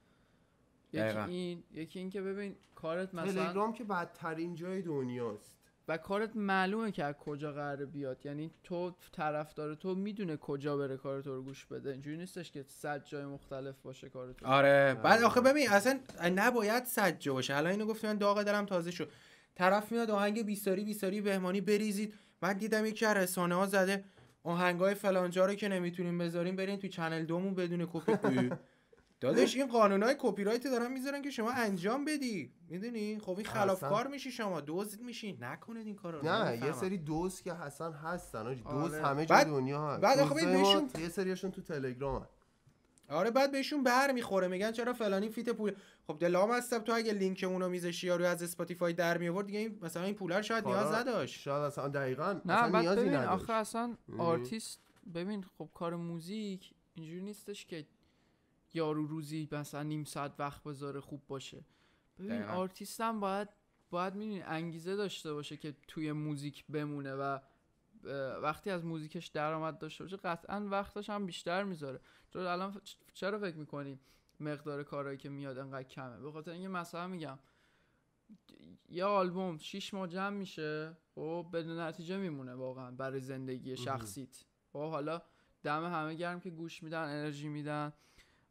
یکی این یکی این که ببین کارت مثلا تلگرام که بدترین جای دنیاست و کارت معلومه که از کجا قرار بیاد یعنی تو طرفدار تو میدونه کجا بره کار تو رو گوش بده اینجوری نیستش که صد جای مختلف باشه کار تو آره بعد آخه ببین اصلا نباید صد جا باشه حالا اینو گفتم داغ دارم تازه شد طرف میاد آهنگ بیساری بیساری بهمانی بریزید من دیدم یکی از رسانه ها زده آهنگای فلانجا رو که نمیتونیم بذاریم برین تو چنل دومون بدون کپی دادش این قانونای کپی رایت دارن میذارن که شما انجام بدی میدونی خب این خلافکار میشی شما دزد میشین نکنید این کارو نه یه سری دوز که حسن هستن دوز آره. همه جا دنیا هست بعد خب یه سریشون تو تلگرام آره بعد بهشون بر میخوره میگن چرا فلانی فیت پول خب دلام هستم تو اگه لینک اونو میذاشی یا از اسپاتیفای در میآورد دیگه این مثلا این پولا شاید نیاز نداشت شاید اصلا دقیقاً نه اصلا نیازی ببین نداشت. آخه اصلا آرتیست ببین خب کار موزیک اینجوری نیستش که یارو روزی مثلا نیم ساعت وقت بذاره خوب باشه ببین آرتیست هم باید باید میدونی انگیزه داشته باشه که توی موزیک بمونه و وقتی از موزیکش درآمد داشته باشه قطعا وقتش هم بیشتر میذاره چرا الان چرا فکر میکنی مقدار کارهایی که میاد انقدر کمه به خاطر اینکه مثلا میگم یه آلبوم شیش ماه جمع میشه و خب، بدون نتیجه میمونه واقعا برای زندگی شخصیت و خب، حالا دم همه گرم که گوش میدن انرژی میدن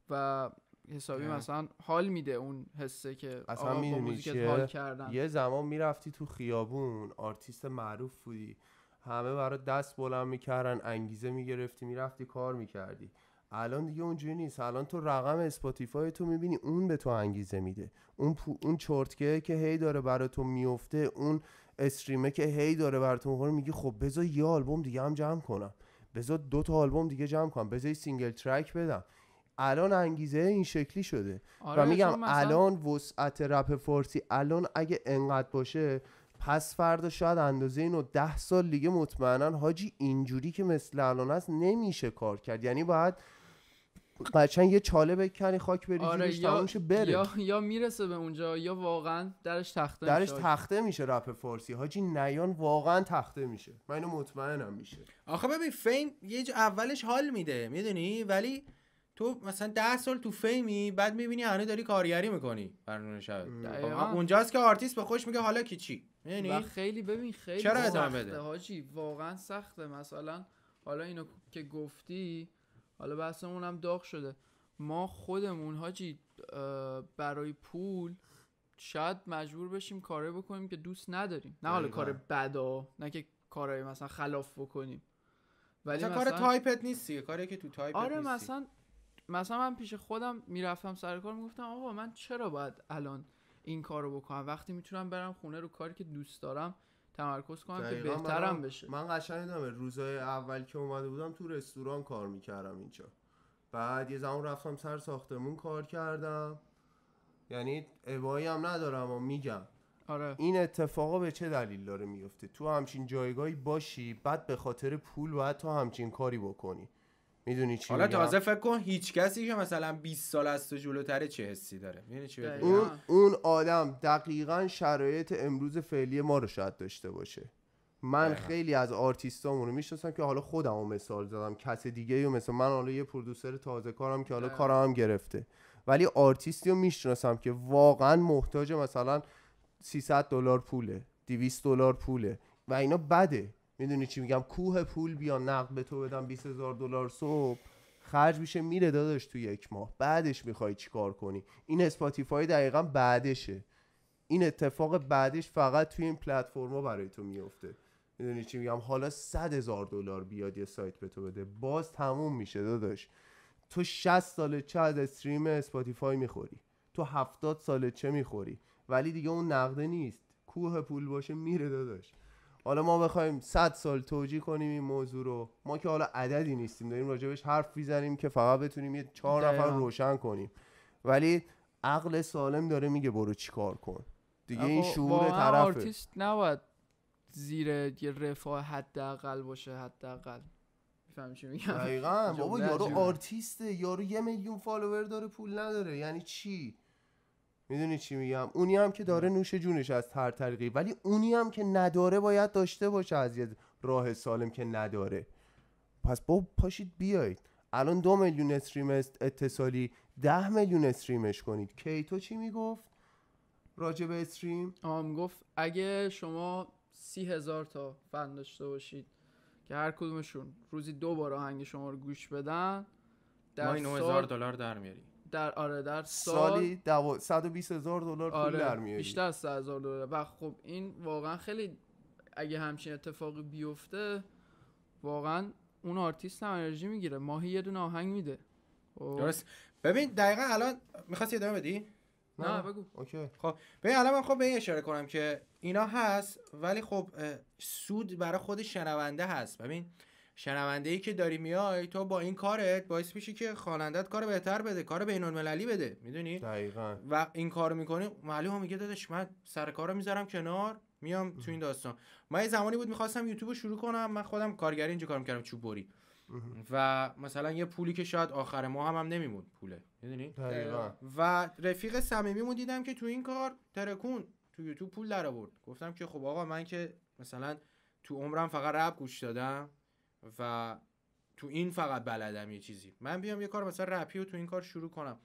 و حسابی مثلا حال میده اون حسه که اصلا با حال کردن یه زمان میرفتی تو خیابون آرتیست معروف بودی همه برای دست بلند میکردن انگیزه میگرفتی میرفتی کار میکردی الان دیگه اونجوری نیست الان تو رقم اسپاتیفای تو میبینی اون به تو انگیزه میده اون پو... اون چرتکه که هی داره برای تو میفته اون استریمه که هی داره برای تو میگی خب بذار یه آلبوم دیگه هم جمع کنم بذار دو تا آلبوم دیگه جمع کنم بذار سینگل ترک بدم الان انگیزه این شکلی شده آره و میگم الان وسعت رپ فارسی الان اگه انقدر باشه پس فردا شاید اندازه اینو ده سال دیگه مطمئنا حاجی اینجوری که مثل الان هست نمیشه کار کرد یعنی باید قشنگ یه چاله بکنی خاک بری آره یا, بره یا, یا میرسه به اونجا یا واقعا درش تخته درش میشه تخته میشه رپ فارسی حاجی نیان واقعا تخته میشه من اینو مطمئنم میشه آخه ببین فیم یه اولش حال میده میدونی ولی تو مثلا ده سال تو فیمی بعد میبینی هنوز داری کارگری میکنی برنامه شب خب، اونجاست که آرتیست به خوش میگه حالا کی چی یعنی خیلی ببین خیلی چرا ادامه بده حاجی واقعا سخته مثلا حالا اینو که گفتی حالا بحثمون هم داغ شده ما خودمون حاجی برای پول شاید مجبور بشیم کاره بکنیم که دوست نداریم نه حالا کار بدا نه که کارهای مثلا خلاف بکنیم ولی مثلا, کار تایپت نیستی کاری که تو تایپت آره مثلا مثلا من پیش خودم میرفتم سر کار میگفتم آقا من چرا باید الان این کارو بکنم وقتی میتونم برم خونه رو کاری که دوست دارم تمرکز کنم که بهترم بشه من قشنگ یادم روزای اول که اومده بودم تو رستوران کار میکردم اینجا بعد یه زمان رفتم سر ساختمون کار کردم یعنی ابایی هم ندارم و میگم آره. این اتفاقا به چه دلیل داره میفته تو همچین جایگاهی باشی بعد به خاطر پول و تو همچین کاری بکنی میدونی چی حالا تازه فکر کن هیچ کسی که مثلا 20 سال از تو جلوتره چه حسی داره چی اون اون آدم دقیقا شرایط امروز فعلی ما رو شاید داشته باشه من خیلی از آرتیستامون رو میشناسم که حالا خودم رو مثال زدم کس دیگه یا مثلا من حالا یه پرودوسر تازه کارم که حالا کارم هم گرفته ولی آرتیستی رو میشناسم که واقعا محتاج مثلا 300 دلار پوله 200 دلار پوله و اینا بده میدونی چی میگم کوه پول بیا نقد به تو بدم 20 هزار دلار صبح خرج میشه میره داداش تو یک ماه بعدش میخوای چیکار کنی این اسپاتیفای دقیقا بعدشه این اتفاق بعدش فقط توی این پلتفرما برای تو میفته میدونی چی میگم حالا 100 هزار دلار بیاد یه سایت به تو بده باز تموم میشه داداش تو 60 سال چه از استریم اسپاتیفای میخوری تو 70 سال چه میخوری ولی دیگه اون نقده نیست کوه پول باشه میره داداش حالا ما بخوایم 100 سال توجیه کنیم این موضوع رو ما که حالا عددی نیستیم داریم راجبش حرف میزنیم که فقط بتونیم یه چهار نفر روشن کنیم ولی عقل سالم داره میگه برو چیکار کن دیگه این شعور طرفه آرتیست نباید زیر یه رفاه حداقل باشه حداقل میفهمی چی میگم بابا یارو آرتیسته یارو یه میلیون فالوور داره پول نداره یعنی چی میدونی چی میگم اونی هم که داره نوش جونش از هر طریقی ولی اونی هم که نداره باید داشته باشه از یه راه سالم که نداره پس با پاشید بیایید الان دو میلیون استریم است اتصالی ده میلیون استریمش کنید کی تو چی میگفت راجع به استریم آم گفت اگه شما سی هزار تا فن داشته باشید که هر کدومشون روزی دو بار آهنگ شما رو گوش بدن در ما این دلار در میاریم در آره در سال سالی دو... 120 هزار دلار آره، در میاری بیشتر از 100 هزار دلار و خب این واقعا خیلی اگه همچین اتفاقی بیفته واقعا اون آرتیست هم انرژی میگیره ماهی یه دونه آهنگ میده خب. درست ببین دقیقا الان میخواستی ادامه بدی نه, بگو اوکی خب ببین الان من خب به این اشاره کنم که اینا هست ولی خب سود برای خود شنونده هست ببین شنونده ای که داری میای تو با این کارت باعث میشی که خوانندت کار بهتر بده کار بین المللی بده میدونی دقیقا و این کار میکنی معلومه میگه دادش من سر کارو میذارم کنار میام تو این داستان من یه زمانی بود میخواستم یوتیوب رو شروع کنم من خودم کارگری اینجا کار کردم چوب بری و مثلا یه پولی که شاید آخر ماه هم, هم نمیمون پوله میدونی و رفیق صمیمیمو دیدم که تو این کار ترکون تو یوتیوب پول در آورد گفتم که خب آقا من که مثلا تو عمرم فقط رب گوش دادم و تو این فقط بلدم یه چیزی من بیام یه کار مثلا رپی رو تو این کار شروع کنم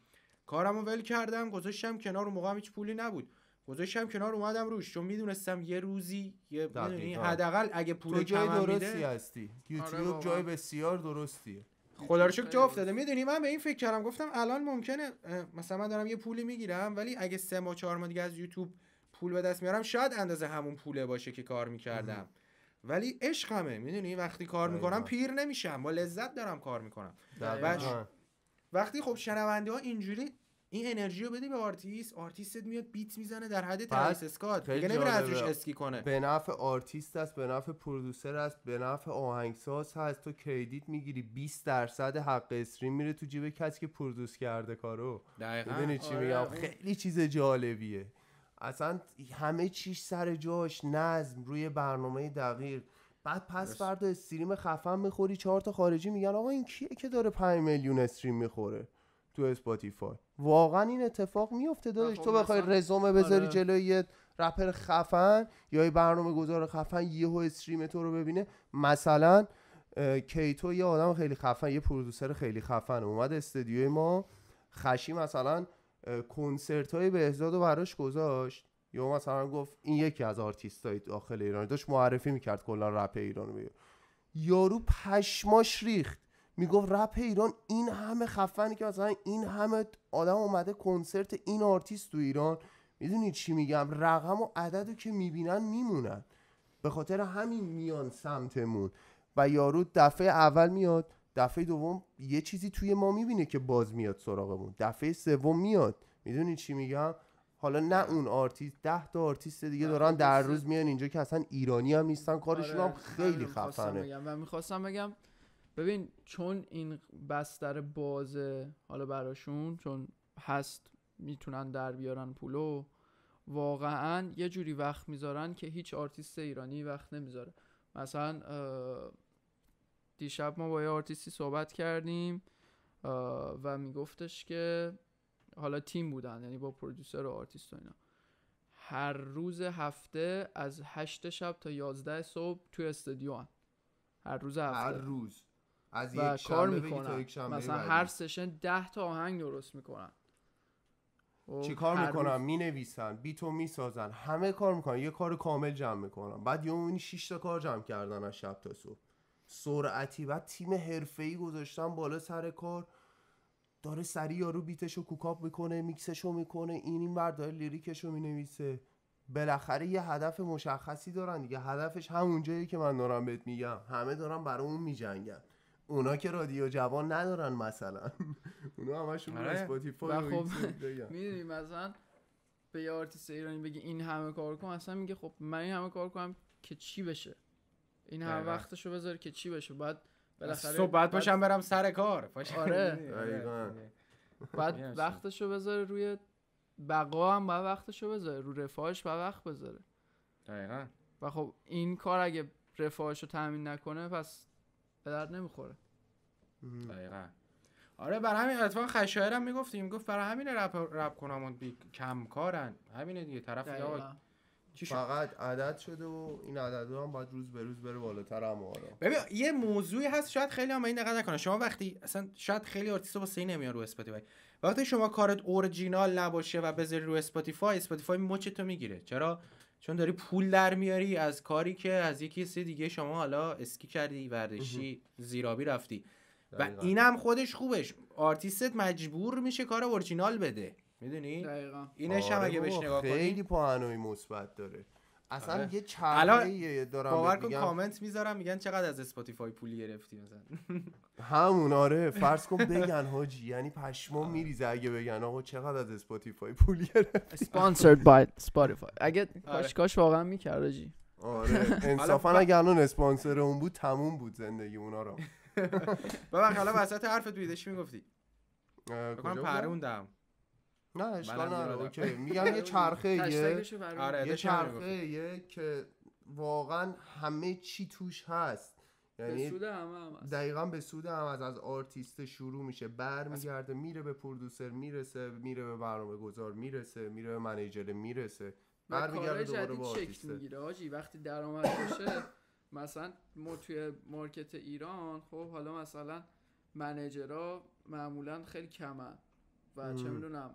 کارمو ول کردم گذاشتم کنار و موقعم هیچ پولی نبود گذاشتم کنار اومدم روش چون میدونستم یه روزی یه حداقل اگه پول جای درستی هستی یوتیوب آره جای بسیار درستیه خدا رو شکر جا افتاده میدونی من به این فکر کردم گفتم الان ممکنه مثلا من دارم یه پولی میگیرم ولی اگه سه ماه چهار ماه دیگه از یوتیوب پول به دست میارم شاید اندازه همون پوله باشه که کار میکردم ولی عشقمه میدونی وقتی کار میکنم پیر نمیشم با لذت دارم کار میکنم وقتی خب شنونده ها اینجوری این انرژی رو بدی به آرتیست آرتیستت میاد بیت میزنه در حد تریس اسکات دیگه نمیره از روش اسکی کنه به نفع آرتیست است به نفع پرودوسر است به نفع آهنگساز هست تو کردیت میگیری 20 درصد حق استریم میره تو جیب کسی که پرودوس کرده کارو دقیقاً چی آره. میگم خیلی چیز جالبیه اصلا همه چیش سر جاش نظم روی برنامه دقیق بعد پس فردا استریم خفن میخوری چهار تا خارجی میگن آقا این کیه که داره 5 میلیون استریم میخوره تو اسپاتیفای واقعا این اتفاق میفته دادش خب تو بخوای رزومه بذاری آره. جلوی یه رپر خفن یا یه برنامه گذار خفن یهو استریم تو رو ببینه مثلا کیتو یه آدم خیلی خفن یه پرودوسر خیلی خفن اومد استدیوی ما خشی مثلا کنسرت های بهزاد و براش گذاشت یا مثلا گفت این یکی از آرتیست های داخل ایران داشت معرفی میکرد کلا رپ ایران رو یارو پشماش ریخت میگفت رپ ایران این همه خفنی که مثلا این همه آدم اومده کنسرت این آرتیست تو ایران میدونی چی میگم رقم و عدد رو که میبینن میمونن به خاطر همین میان سمتمون و یارو دفعه اول میاد دفعه دوم یه چیزی توی ما میبینه که باز میاد سراغمون دفعه سوم میاد میدونی چی میگم حالا نه آره. اون آرتیست ده تا آرتیست دیگه آره، دارن در روز میان اینجا که اصلا ایرانی هم نیستن کارشون آره، هم خیلی خفنه و میخواستم بگم ببین چون این بستر بازه حالا براشون چون هست میتونن در بیارن پولو واقعا یه جوری وقت میذارن که هیچ آرتیست ایرانی وقت نمیذاره مثلا دیشب ما با یه آرتیستی صحبت کردیم و میگفتش که حالا تیم بودن یعنی با پرودوسر و آرتیست و اینا هر روز هفته از هشت شب تا یازده صبح توی استودیو هر روز هفته هر روز از یک کار میکنن مثلا هر سشن ده تا آهنگ درست میکنن خب، چی کار میکنن روز... مینویسن بیتو میسازن همه کار میکنن یه کار کامل جمع میکنن بعد یه اون 6 تا کار جمع کردن از شب تا صبح سرعتی و تیم ای گذاشتن بالا سر کار داره سری یارو رو کوکاپ میکنه رو میکنه این این ور داره رو مینویسه بالاخره یه هدف مشخصی دارن دیگه هدفش همونجایی که من دارم بهت میگم همه دارن برای اون میجنگن اونا که رادیو جوان ندارن مثلا اونا همشون رو آره. اسپاتیفای خب میدونی مثلا به یه آرتیست ایرانی بگی این همه کار کن اصلا میگه خب من این همه کار کنم که چی بشه این هم وقتشو بذاری که چی بشه بعد بالاخره صبح بعد باشم برم سر کار پاشم آره, آره. بعد وقتشو بذاره روی بقا هم باید وقتشو بذاره روی رفاهش باید وقت بذاره دقیقا و خب این کار اگه رفاهش رو تامین نکنه پس به درد نمیخوره دقیقا آره بر همین اتفاق خشایرم میگفتیم میگفت برای همین رپ رپ کنامون بی... کم کارن همینه دیگه طرف فقط عدد شده و این عدد هم باید روز به روز بره بالاتر هم آره. ببین یه موضوعی هست شاید خیلی هم این نکنه شما وقتی اصلا شاید خیلی آرتیستا با سی نمیان رو اسپاتیفای وقتی شما کارت اورجینال نباشه و بذاری رو اسپاتیفای اسپاتیفای مچ تو میگیره چرا چون داری پول در میاری از کاری که از یکی سه دیگه شما حالا اسکی کردی ورزشی زیرابی رفتی و اینم خودش خوبش آرتیستت مجبور میشه کار اورجینال بده میدونی اینش هم آره اگه بهش نگاه کنی خیلی پاهنوی مثبت داره اصلا آره. یه چرخه دارم باور کن کامنت میذارم میگن چقدر از اسپاتیفای پول گرفتی مثلا همون آره فرض کن بگن هاجی یعنی پشما میریزه اگه بگن آقا چقدر از اسپاتیفای پول گرفتی اسپانسرد بای اسپاتیفای اگه آره. کاش کاش واقعا میکرد هاجی آره انصافا اگه الان اسپانسر اون بود تموم بود زندگی اونا رو بابا حالا وسط حرفت بیدش میگفتی بکنم پروندم نه اشکال نداره میگم یه چرخه یه آره، یه چرخه که واقعا همه چی توش هست یعنی به دقیقا به سود هم از از آرتیست شروع میشه میگرده میره به پرودوسر میرسه میره به برنامه گذار میرسه میره به منیجر میرسه میگرده دوباره به آرتیسته میگیره وقتی درآمد باشه مثلا ما توی مارکت ایران خب حالا مثلا منیجرها معمولا خیلی کمن و چه میدونم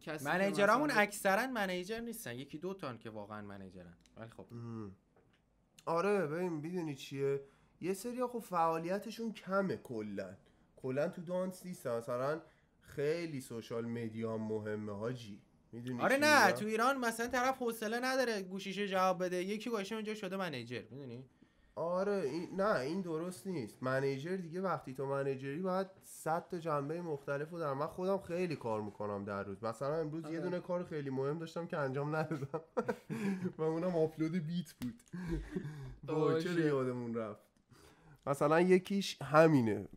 کسی منیجرامون اکثرا منیجر نیستن یکی دو تان که واقعا منیجرن ولی خب آره ببین میدونی چیه یه سری خب فعالیتشون کمه کلا کلا تو دانس نیستن مثلا خیلی سوشال مدیا مهمه هاجی میدونی آره نه تو ایران مثلا طرف حوصله نداره گوشیشه جواب بده یکی گوشه اونجا شده منیجر میدونی آره نه این درست نیست منیجر دیگه وقتی تو منیجری باید صد تا جنبه مختلف رو دارم من خودم خیلی کار میکنم در روز مثلا امروز یه آره. دونه کار خیلی مهم داشتم که انجام ندادم و اونم آپلود بیت بود چه یادمون رفت مثلا یکیش همینه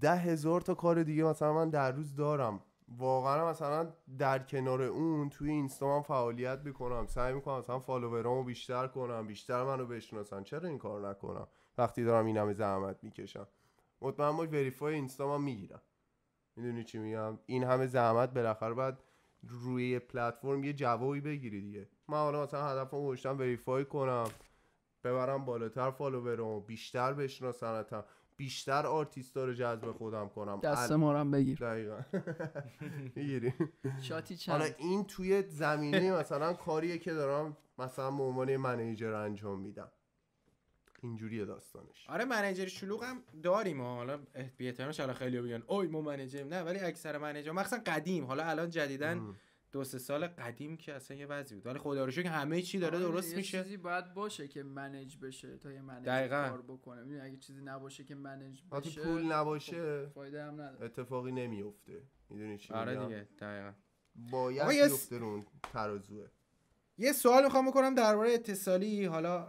ده هزار تا کار دیگه مثلا من در روز دارم واقعا مثلا در کنار اون توی اینستا من فعالیت میکنم سعی میکنم مثلا فالوورامو بیشتر کنم بیشتر منو بشناسن چرا این کار نکنم وقتی دارم این همه زحمت میکشم مطمئن باش اینستا من میگیرم میدونی چی میگم این همه زحمت بالاخره باید روی پلتفرم یه جوابی بگیری دیگه من حالا مثلا هدفم گذاشتم وریفای کنم ببرم بالاتر فالوورامو بیشتر بشناسنتم بیشتر ها رو جذب خودم کنم دست ما هم بگیر دقیقا میگیریم حالا این توی زمینه مثلا کاریه که دارم مثلا به عنوان منیجر انجام میدم اینجوری داستانش آره منیجر شلوغ هم داریم ها. حالا بی احتمالش حالا خیلی بگن اوی ما منیجر نه ولی اکثر منیجر مثلا قدیم حالا الان جدیدن دو سه سال قدیم که اصلا یه وضعی بود ولی خدا رو که همه چی داره آره، درست میشه چیزی باید باشه که منیج بشه تا یه منیج کار بکنه میدونی اگه چیزی نباشه که منیج بشه پول خب، نباشه فایده هم نداره اتفاقی نمیفته میدونی چی آره دیگه دقیقاً باید بیفته رو ترازوه یه سوال میخوام بکنم درباره اتصالی حالا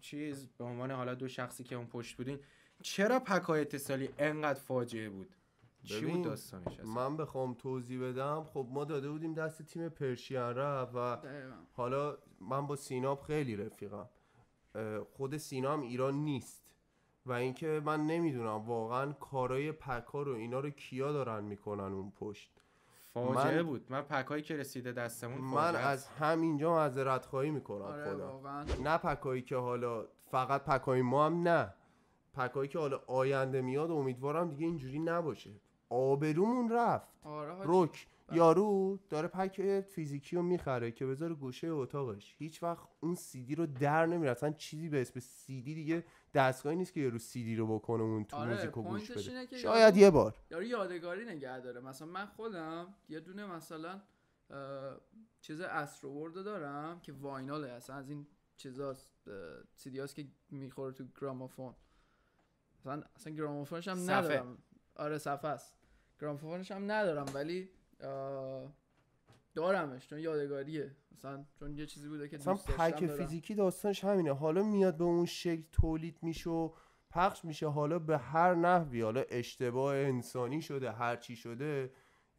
چیز به عنوان حالا دو شخصی که اون پشت بودین چرا پکای اتصالی انقدر فاجعه بود چی بود داستانش اصلا؟ من بخوام توضیح بدم خب ما داده بودیم دست تیم پرشیان رب و حالا من با سیناب خیلی رفیقم خود سینام ایران نیست و اینکه من نمیدونم واقعا کارای پکا رو اینا رو کیا دارن میکنن اون پشت فاجعه بود من پکایی که رسیده دستمون من از همینجا معذرت خواهی میکنم آره، نه پکایی که حالا فقط پکایی ما هم نه پکایی که حالا آینده میاد امیدوارم دیگه اینجوری نباشه آبرومون رفت روک آره بله. یارو داره پک فیزیکی رو میخره که بذاره گوشه اتاقش هیچ وقت اون سیدی رو در نمیره اصلا چیزی به اسم سیدی دیگه دستگاهی نیست که یارو سیدی رو بکنه اون تو آره، موزیکو گوش بده شاید یه بار یارو یادگاری نگه داره مثلا من خودم یه دونه مثلا چیز استروورد دارم که وایناله اصلا از این چیزاست سیدی هاست که میخوره تو گرامافون اصلا اصلا گرامافونش هم ندارم آره صفه است گرامفونش هم ندارم ولی دارمش چون یادگاریه مثلا چون یه چیزی بوده که مثلا پک فیزیکی داستانش همینه حالا میاد به اون شکل تولید میشه و پخش میشه حالا به هر نحوی حالا اشتباه انسانی شده هر چی شده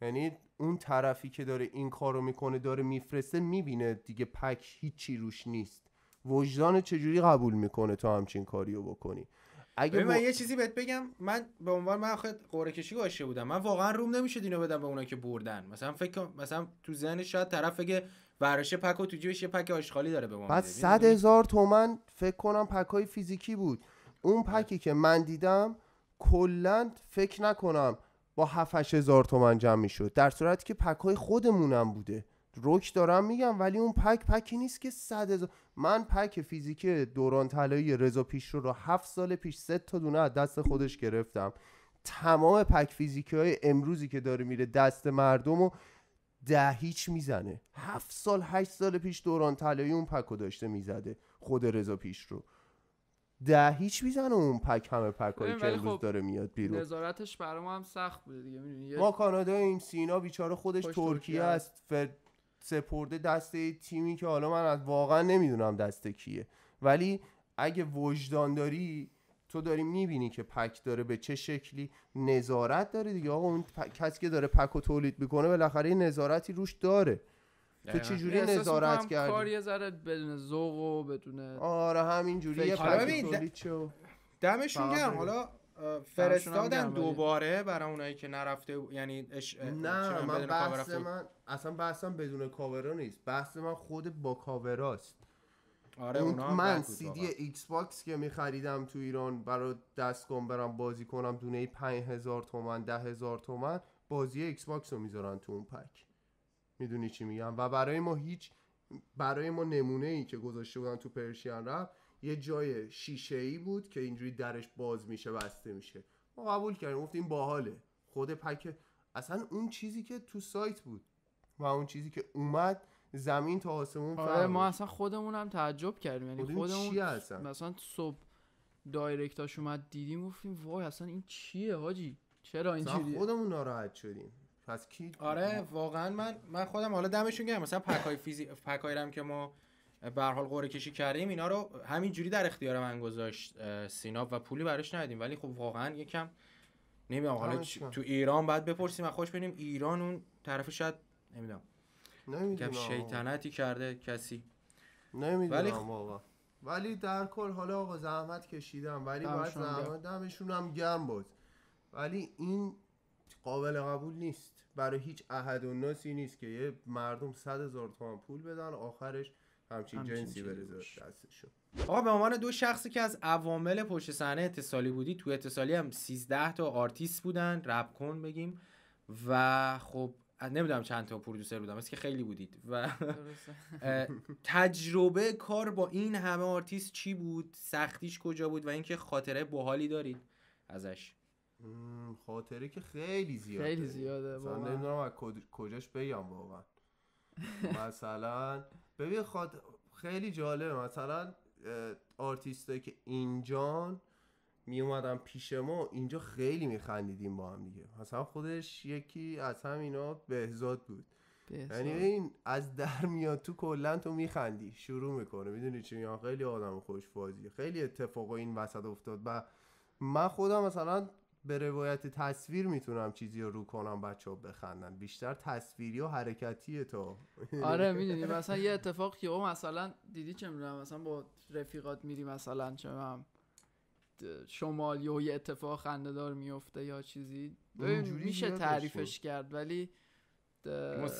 یعنی اون طرفی که داره این کارو میکنه داره میفرسته میبینه دیگه پک هیچی روش نیست وجدان چجوری قبول میکنه تا همچین کاریو بکنی اگه من یه چیزی بهت بگم من به عنوان من خود قوره کشی گوشه بودم من واقعا روم نمیشد اینو بدم به اونا که بردن مثلا فکر مثلا تو ذهن شاید طرف بگه ورش پک و تو جیبش یه پک آشغالی داره به ما بعد 100 هزار تومن فکر کنم پکای فیزیکی بود اون آره. پکی که من دیدم کلا فکر نکنم با 7 هزار تومن جمع میشد در صورتی که پکای خودمونم بوده روک دارم میگم ولی اون پک پکی نیست که 100 هزار من پک فیزیکی دوران طلایی رضا پیشرو رو, رو هفت سال پیش سه تا دونه از دست خودش گرفتم تمام پک فیزیکی های امروزی که داره میره دست مردم و ده هیچ میزنه هفت سال هشت سال پیش دوران طلایی اون پک رو داشته میزده خود رضا پیشرو رو ده هیچ میزنه اون پک همه پک های که امروز خب داره میاد بیرون نظارتش برای ما هم سخت بوده دیگه ما کانادا این سینا بیچاره خودش ترکیه است سپرده دسته تیمی که حالا من از واقعا نمیدونم دسته کیه ولی اگه وجدان داری تو داری میبینی که پک داره به چه شکلی نظارت داره دیگه آقا اون کسی که داره پک و تولید میکنه بالاخره نظارتی روش داره تو چه جوری نظارت کردی کار یه ذره بدون ذوق و بدون آره همین جوری پک تولید دمشون گرم حالا فرستادن دوباره برای اونایی که نرفته یعنی اش... نه من بحث من اصلا بحثم بدون کاورا نیست بحث من خود با کاوراست آره اونا من سی دی ایکس باکس که می خریدم تو ایران برای دستگاه برم بازی کنم دونه 5000 تومن 10000 تومن بازی ایکس باکس رو میذارن تو اون پک میدونی چی میگم و برای ما هیچ برای ما نمونه ای که گذاشته بودن تو پرشین رفت یه جای شیشه ای بود که اینجوری درش باز میشه بسته میشه ما قبول کردیم گفتیم باحاله خود پک اصلا اون چیزی که تو سایت بود و اون چیزی که اومد زمین تا آسمون آره ما اصلا خودمون هم تعجب کردیم یعنی خودمون چی مثلا صبح دایرکتاش اومد دیدیم گفتیم وای اصلا این چیه حاجی چرا اینجوری؟ خودمون ناراحت شدیم پس کی آره واقعا من من خودم حالا دمشون گرم مثلا پکای فیزی پکای که ما به حال قرعه کشی کردیم اینا رو همینجوری در اختیار من گذاشت سیناب و پولی براش ندیم ولی خب واقعا یکم نمیدونم حالا آره، تو ایران بعد بپرسیم و خوش ببینیم ایران اون طرف شاید نمیدونم نمیدونم شیطنتی کرده کسی نمیدونم ولی خب- ولی در کل حالا آقا زحمت کشیدم ولی باید زحمت دمشون هم گرم بود ولی این قابل قبول نیست برای هیچ احد و ناسی نیست که یه مردم صد هزار تومن پول بدن آخرش همچین جنسی بریزه شد آقا به عنوان دو شخصی که از عوامل پشت صحنه اتصالی بودی تو اتصالی هم 13 تا آرتیست بودن رپ کن بگیم و خب نمیدونم چند تا پرودوسر بودم مثل که خیلی بودید و تجربه کار با این همه آرتیست چی بود سختیش کجا بود و اینکه خاطره باحالی دارید ازش خاطره که خیلی زیاده خیلی زیاده نمیدونم از کجاش بگم واقعا مثلا ببین خاطر خیلی جالبه مثلا آرتیستایی که اینجان می اومدن پیش ما اینجا خیلی میخندیدیم با هم دیگه مثلا خودش یکی از اینا بهزاد بود یعنی این از در میاد تو کلا تو میخندی شروع میکنه میدونی چی خیلی آدم خوش خیلی اتفاق این وسط افتاد و من خودم مثلا به روایت تصویر میتونم چیزی رو رو کنم بچه ها بخندن بیشتر تصویری و حرکتیه تو آره میدونی مثلا یه اتفاق که او مثلا دیدی چه میدونم مثلا با رفیقات میری مثلا چه هم شمال یه اتفاق خندهدار میفته یا چیزی میشه تعریفش کرد ولی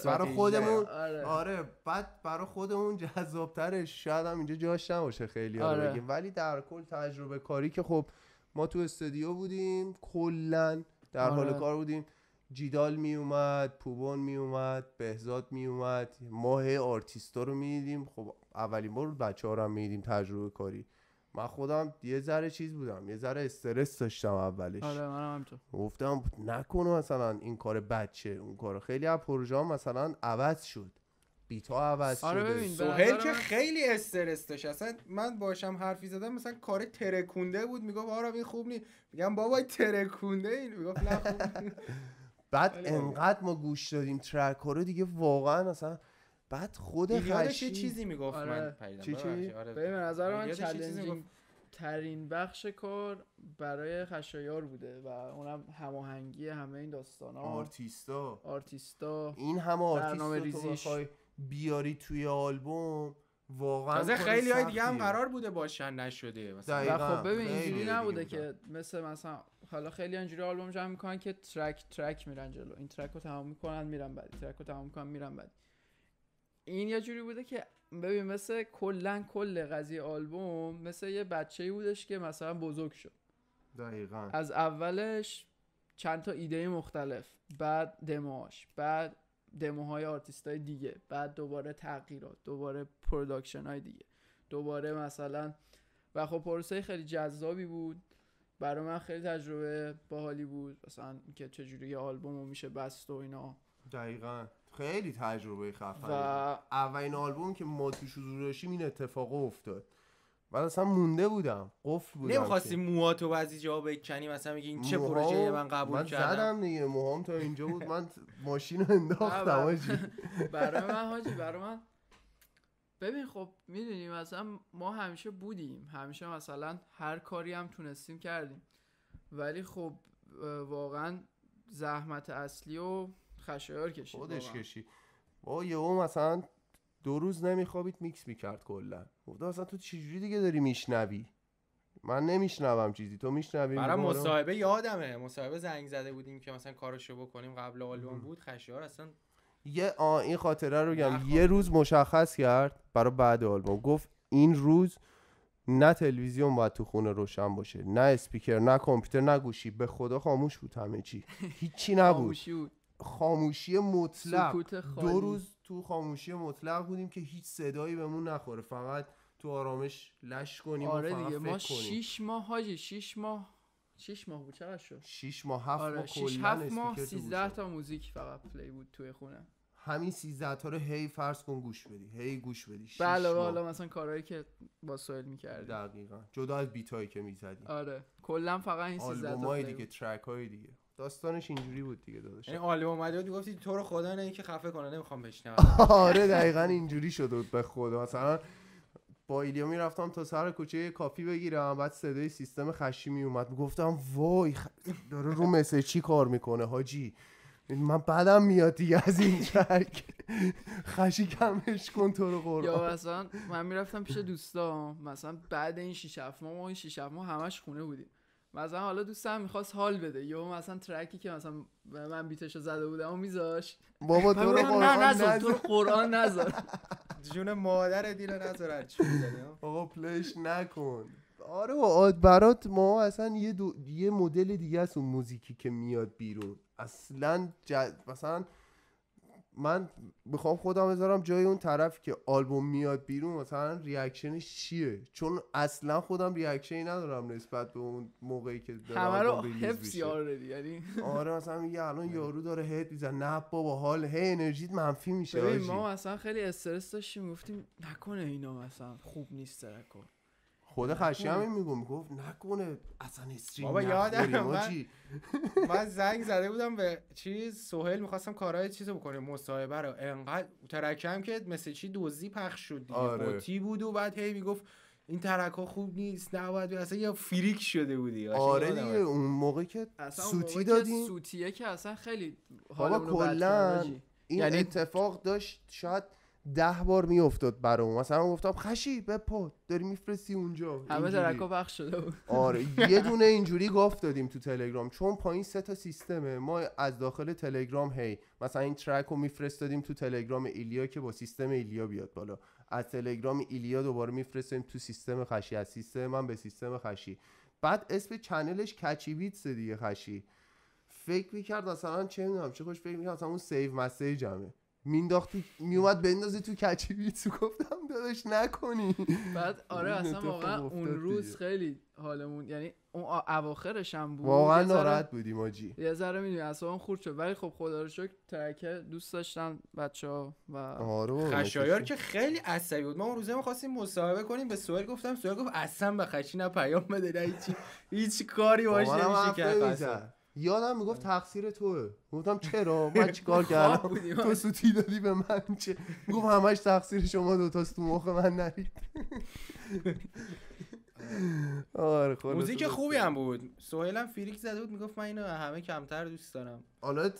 برای خودمون آره. آره. بعد برای خودمون جذابتره شاید هم اینجا جاش نباشه خیلی آره. ولی در کل تجربه کاری که خب ما تو استودیو بودیم کلا در حال آره. کار بودیم جیدال می اومد پوبون می اومد بهزاد می اومد ماه آرتیستا رو می دیدیم خب اولین بار بچه ها رو هم می دیدیم تجربه کاری من خودم یه ذره چیز بودم یه ذره استرس داشتم اولش آره گفتم نکنه مثلا این کار بچه اون کار خیلی از پروژه مثلا عوض شد بیت عوض آره شده که خیلی استرس داشت اصلا من باشم حرفی زدم مثلا کار ترکونده بود میگفت آره این خوب نی میگم بابا ترکونده این میگفت نه خوب بعد انقدر ما گوش دادیم ترک رو دیگه واقعا اصلا بعد خود خشی چیزی میگفت آره. من چی چی؟ آره. نظر من ترین بخش کار برای خشایار بوده و اونم هماهنگی همه این داستان ها آرتیستا آرتیستا این همه آرتیستا بیاری توی آلبوم واقعا خیلی های دیگه هم قرار بوده باشن نشده مثلا خب ببین اینجوری نبوده که مثل مثلا حالا خیلی اینجوری آلبوم جمع میکنن که ترک ترک میرن جلو این ترک رو تمام میکنن میرن بعد ترک رو تمام میکنن میرن بعد این یه جوری بوده که ببین مثل کلا کل قضیه آلبوم مثل یه بچه‌ای بودش که مثلا بزرگ شد دقیقا از اولش چند تا ایده مختلف بعد دماش بعد دموهای آرتیست های دیگه بعد دوباره تغییرات دوباره پروداکشن های دیگه دوباره مثلا و خب پروسه خیلی جذابی بود برای من خیلی تجربه باحالی بود مثلا که چجوری یه آلبومو میشه بست و اینا دقیقا خیلی تجربه خفنی و... اولین آلبوم که ما توش حضور داشتیم این اتفاق افتاد من اصلا مونده بودم قفل بودم نمیخواستی موهاتو بعضی جا بکنی مثلا میگی این چه موها... من قبول کردم من زدم دیگه موهام تا اینجا بود من ماشین رو انداختم حاجی برای من حاجی برای ببین خب میدونیم مثلا ما همیشه بودیم همیشه مثلا هر کاری هم تونستیم کردیم ولی خب واقعا زحمت اصلی و خشایار کشید خودش کشید با یه مثلا دو روز نمیخوابید میکس میکرد کلا گفتم اصلا تو چجوری دیگه داری میشنوی من نمیشنوم چیزی تو میشنوی برای مصاحبه یادمه مصاحبه زنگ زده بودیم که مثلا کارشو بکنیم قبل آلبوم بود خشیار اصلا یه این خاطره رو گم یه روز مشخص کرد برای بعد آلبوم گفت این روز نه تلویزیون باید تو خونه روشن باشه نه اسپیکر نه کامپیوتر نه گوشی به خدا خاموش بود همه چی هیچی نبود خاموشی مطلق دو روز تو خاموشی مطلق بودیم که هیچ صدایی بهمون نخوره فقط تو آرامش لش کنیم آره و دیگه فکر ما 6 ماه حاجی 6 ماه 6 ماه بود چقدر شد 6 ماه هفت آره. ماه کلا هفت ماه 13 تا موزیک فقط پلی بود توی خونه همین 13 تا رو هی فرض کن گوش بدی هی گوش بدی بله حالا مثلا کارهایی که با سوئیل می‌کردی دقیقا جدا از بیتایی که می‌زدی آره کلا فقط این 13 تا دیگه ترک های دیگه داستانش اینجوری بود دیگه داداش یعنی عالم اومده گفتی تو رو خدا نه اینکه خفه کنه نمیخوام بشنوم آره دقیقا اینجوری شده بود به خدا مثلا با ایلیا میرفتم تا سر کوچه کافی بگیرم بعد صدای سیستم خشی می اومد گفتم وای خ... داره رو مسیج چی کار میکنه حاجی من بعدم میاد دیگه از این چک خشی کمش کن تو رو قرآن یا مثلا من میرفتم پیش دوستام مثلا بعد این شیش ما این شیش همش خونه بودیم مثلا حالا دوستم میخواست حال بده یا مثلا ترکی که مثلا من بیتشو زده بودم و میذاش بابا تو رو قرآن نذار تو قرآن نذار جون مادر دیل نذار بابا پلیش نکن آره برات ما اصلا یه, دو... یه مدل دیگه است اون موزیکی که میاد بیرون اصلا جد... مثلا من میخوام خودم بذارم جای اون طرف که آلبوم میاد بیرون مثلا ریاکشنش چیه چون اصلا خودم ریاکشنی ندارم نسبت به اون موقعی که داره همه رو آره, یعنی آره مثلا میگه الان آره. یارو داره هد میزن نه بابا حال هی انرژیت منفی میشه ما مثلا خیلی استرس داشتیم گفتیم نکنه اینا مثلا خوب نیست ترکو خود خشی هم خب. میگو نکنه اصلا استریم بابا یادم من, من زنگ زده بودم به چیز سهیل میخواستم کارهای چیزو بکنه مصاحبه رو انقدر ترکم که مثل چی دوزی پخش شد دیگه آره. بود و بعد هی میگفت این ترک ها خوب نیست نباید بیا اصلا یا فریک شده بودی آره دیگه اون موقع که اصلا سوتی دادیم سوتیه که اصلا خیلی حالا کلا این یعنی اتفاق داشت شاید ده بار میافتاد برام مثلا گفتم خشی پاد داری میفرستی اونجا همه درکا بخش شده آره یه دونه اینجوری گفت دادیم تو تلگرام چون پایین سه تا سیستمه ما از داخل تلگرام هی مثلا این ترک رو میفرستادیم تو تلگرام ایلیا که با سیستم ایلیا بیاد بالا از تلگرام ایلیا دوباره میفرستیم تو سیستم خشی از سیستم من به سیستم خشی بعد اسم چنلش کچی دیگه خشی فکر میکرد مثلا چه میدونم چه خوش فکر میکرد مثلا اون سیو مسیجمه مینداختی میومد بندازی تو کچی تو گفتم داداش نکنی بعد آره اصلا واقعا اون روز خیلی حالمون یعنی اون اواخرش هم بود واقعا ناراحت بودیم ماجی یه ذره میدونی اصلا خورد شد ولی خب خدا رو شکر ترکه دوست داشتن بچه ها و آره خشایار که خیلی عصبی بود ما اون روزه خواستیم مصاحبه کنیم به سوال گفتم سوال گفت اصلا به خشی نه پیام بده هیچ کاری باش نمیشه یادم میگفت تقصیر توه گفتم چرا من چیکار کردم تو سوتی دادی به من چه میگفت همش تقصیر شما دو تو مخ من نرید آره موزیک خوبی هم بود هم فریک زده بود میگفت من اینو همه کمتر دوست دارم حالا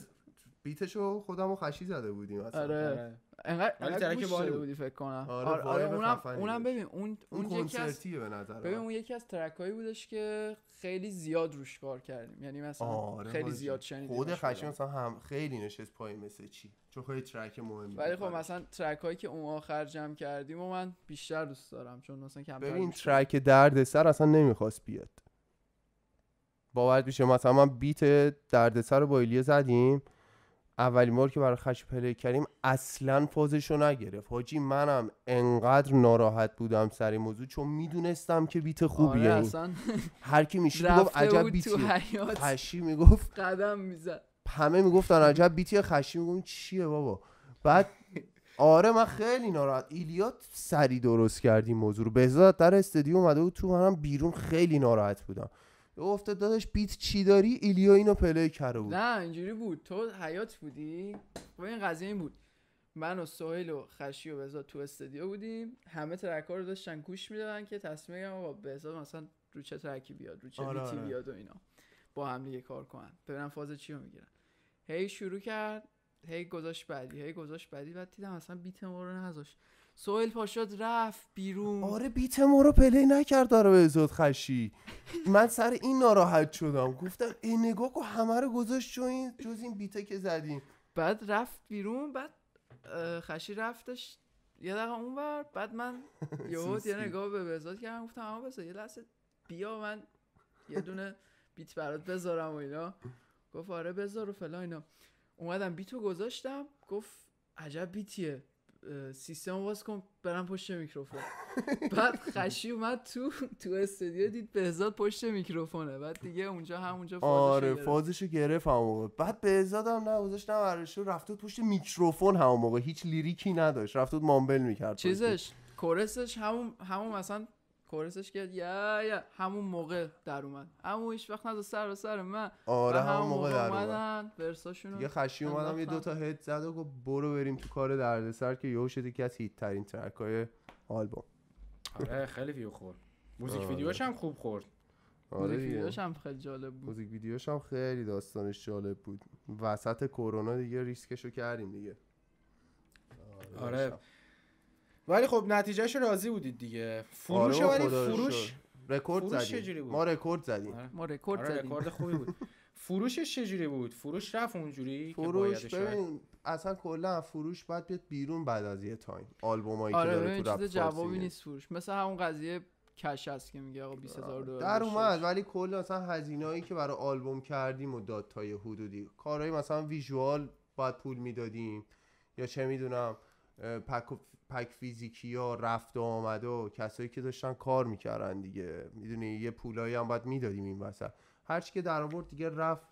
بیتشو خودمو خشی زده بودیم آره, آره. انقدر انقدر گوش بودی فکر کنم آره, آره, آره اونم اونم ببین اون اون, اون یکی از به نظر ببین اون یکی از ترکایی بودش که خیلی زیاد روش کار کردیم یعنی مثلا آره خیلی زیاد شنیدیم خود خشم مثلا هم خیلی نشست پای مثل چی چون خیلی ترک مهمی ولی خب مثلا ترک که اون آخر جمع کردیم و من بیشتر دوست دارم چون مثلا کم ببین ترک دردسر اصلا نمیخواست بیاد باورت میشه مثلا من بیت دردسر رو با ایلیه زدیم اولین بار که برای خش پلی کردیم اصلا فازش رو نگرفت حاجی منم انقدر ناراحت بودم سر این موضوع چون میدونستم که بیت خوبیه آره این هر کی میشه میگفت عجب بیتی خشی میگفت قدم میزد همه میگفتن عجب بیتی خشی میگم چیه بابا بعد آره من خیلی ناراحت ایلیات سری درست کردیم موضوع رو بهزاد در استدیو اومده بود تو منم بیرون خیلی ناراحت بودم گفته داداش بیت چی داری ایلیا اینو پلی کرده بود نه اینجوری بود تو حیات بودی و خب این قضیه این بود من و سهیل و خشی و بهزاد تو استودیو بودیم همه ترک‌ها رو داشتن گوش میدادن که تصمیم گرفتم با بهزاد مثلا رو چه ترکی بیاد رو چه آره بیتی آره. بیاد و اینا با هم دیگه کار کنن ببینم فاز چی رو میگیرن هی شروع کرد هی گذاشت بعدی هی گذاشت بعدی بعد دیدم اصلا بیت ما رو نذاشت سوهل پاشاد رفت بیرون آره بیت ما رو پلی نکرد داره به ازاد خشی من سر این ناراحت شدم گفتم ای نگاه که همه رو گذاشت این جز این بیته که زدیم بعد رفت بیرون بعد خشی رفتش یه دقیقه اون بعد من یهو یه نگاه به بهزاد کردم گفتم اما بس یه لحظه بیا من یه دونه بیت برات بذارم و اینا گفت آره بذار و فلا اینا اومدم بیتو گذاشتم گفت عجب بیتیه سیستم باز کن برم پشت میکروفون بعد خشی اومد تو تو استودیو دید بهزاد پشت میکروفونه بعد دیگه اونجا همونجا فازش آره گرفت همون موقع بعد بهزاد هم نوازش گذاشت رفت پشت میکروفون همون موقع هیچ لیریکی نداشت رفت مامبل میکرد چیزش کورسش همون همون مثلا کورسش کرد یا یا همون موقع در اومد اما هیچ وقت نذا سر سر من آره همون موقع, موقع در اومدن ورساشون یه خشی اومدم یه دوتا هد زد و گفت برو بریم تو کار دردسر که یهو شد از هیت ترین ترک های آلبوم آره خیلی ویو خورد موزیک آره. ویدیوش هم خوب خورد آره ویدیوش هم خیلی جالب بود موزیک ویدیوش هم خیلی داستانش جالب بود وسط کرونا دیگه ریسکشو کردیم دیگه آره, آره. ولی خب نتیجهش راضی بودید دیگه فروش آره ولی فروش رکورد زدیم ما رکورد زدیم آره. ما رکورد آره زدیم رکورد خوبی بود فروشش چجوری بود فروش رفت اونجوری فروش که ببین اصلا کلا فروش باید بیاد بیرون بعد از یه تایم آلبومایی آره که داره تو جوابی نیست فروش مثل همون قضیه کش است که میگه آقا 20000 آره. دلار در اومد ولی کلا اصلا هزینه‌ای که برای آلبوم کردیم و داد حدودی کارهای مثلا ویژوال باید پول میدادیم یا چه میدونم پک پک فیزیکی ها رفت و آمده و کسایی که داشتن کار میکردن دیگه میدونی یه پولایی هم باید میدادیم این وسط هرچی که در آورد دیگه رفت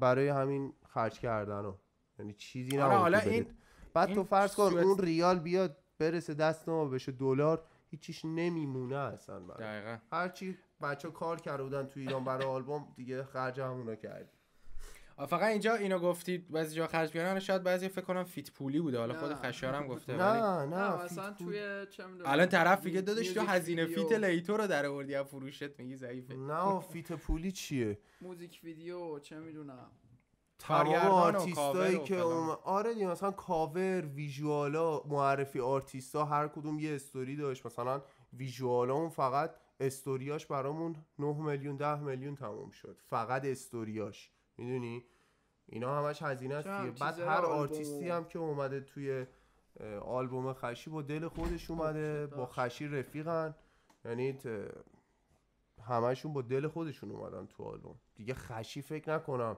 برای همین خرج کردن و یعنی چیزی نه آره، حالا این بعد تو فرض کن اون ریال بیاد برسه دست ما بشه دلار هیچیش نمیمونه اصلا برای. هرچی بچه کار کرده بودن تو ایران برای آلبوم دیگه خرج همونا کردیم فقط اینجا اینو گفتی بعضی جا خرج بیانن شاید بعضی فکر کنم فیت پولی بوده حالا خود خشارم گفته نه نه اصلا توی چه الان طرف میگه دادش تو هزینه فیت لیتو رو در آوردی فروشت میگی ضعیفه نه فیت پولی چیه موزیک ویدیو چه میدونم تمام آرتیستایی که اوم... آره دیگه مثلا کاور ویژوالا معرفی آرتیستا هر کدوم یه استوری داشت مثلا ویژوالا اون فقط استوریاش برامون 9 میلیون 10 میلیون تموم شد فقط استوریاش میدونی اینا همش هزینه است بعد هر آرتیستی هم که اومده توی آلبوم خشی با دل خودش خب، اومده با خشی رفیقن یعنی همشون با دل خودشون اومدن تو آلبوم دیگه خشی فکر نکنم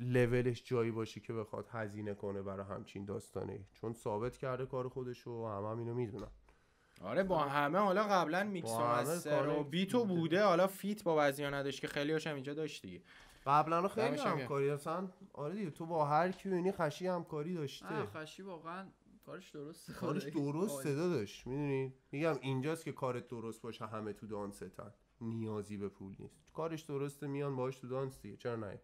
لولش جایی باشه که بخواد هزینه کنه برای همچین داستانی چون ثابت کرده کار خودش و همه هم اینو میدونن آره با همه حالا قبلا میکس و بیتو بوده حالا فیت با وزیا نداشت که خیلی هاشم اینجا داشتی. قبلا خیلی همکاری داشتن آره دیگه تو با هر کی هم خشی همکاری داشته خشی واقعا کارش درسته کارش آره. درست صدا آره. داشت میدونی میگم اینجاست که کارت درست باشه همه تو تن نیازی به پول نیست کارش درسته میان باش تو دانس دیگه چرا نه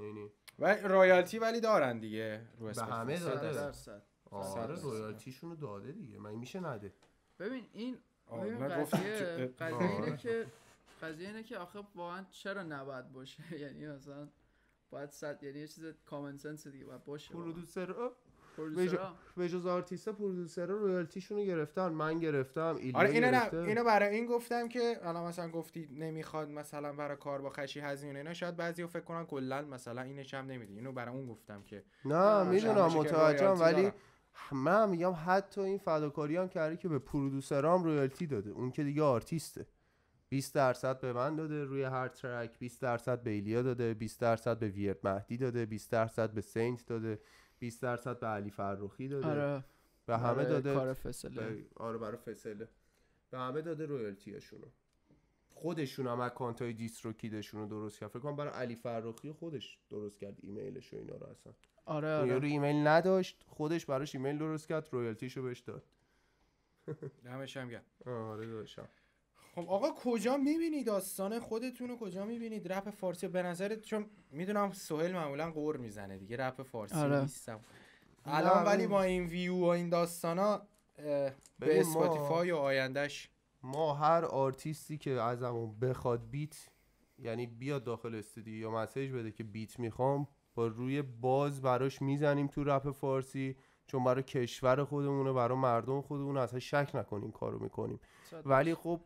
یعنی و رایالتی ولی دارن دیگه رو به همه داده آره رویالتیشون رو داده دیگه من میشه نده ببین این ببین قضیه قضیه اینه که قضیه اینه که آخه واقعا چرا نباید باشه یعنی مثلا باید صد یعنی یه چیز کامن سنس دیگه باید باشه پرودوسر به جز پرودوسر پرودوسرها رویالتیشون رو گرفتن من گرفتم آره اینو گرفته. اینو برای این گفتم که الان مثلا گفتی نمیخواد مثلا برای کار با خشی هزینه اینا شاید رو فکر کنن کلا مثلا اینش هم نمیدی اینو برای اون گفتم که نه میدونم متوجهم ولی من میگم حتی این فداکاری هم کرده که به پرودوسرام رویالتی داده اون که دیگه آرتیسته 20 درصد به من داده روی هر ترک 20 درصد به ایلیا داده 20 درصد به ویرد مهدی داده 20 درصد به سنت داده 20 درصد به علی فروخی داده آره. به همه آره داده کار فسله. به... آره برای فسله به همه داده رویالتیاشونو خودشون هم اکانت های کیدشون رو درست کرد فکر کنم برای علی فروخی خودش درست کرد ایمیلش و اینا رو اصلا آره یعنی آره رو ایمیل نداشت خودش براش ایمیل درست کرد رویالتیشو بهش داد همش هم آره داشتم خب آقا کجا میبینی داستان خودتون رو کجا میبینید رپ فارسی به نظرت چون میدونم سهل معمولا قور میزنه دیگه رپ فارسی آره. نیستم الان ولی با این ویو و این داستان ها به اسپاتیفای و آیندهش ما هر آرتیستی که ازمون بخواد بیت یعنی بیاد داخل استودیو یا مسیج بده که بیت میخوام با روی باز براش میزنیم تو رپ فارسی چون برای کشور خودمونه برای مردم خودمون اصلا شک نکنیم کارو میکنیم ولی خب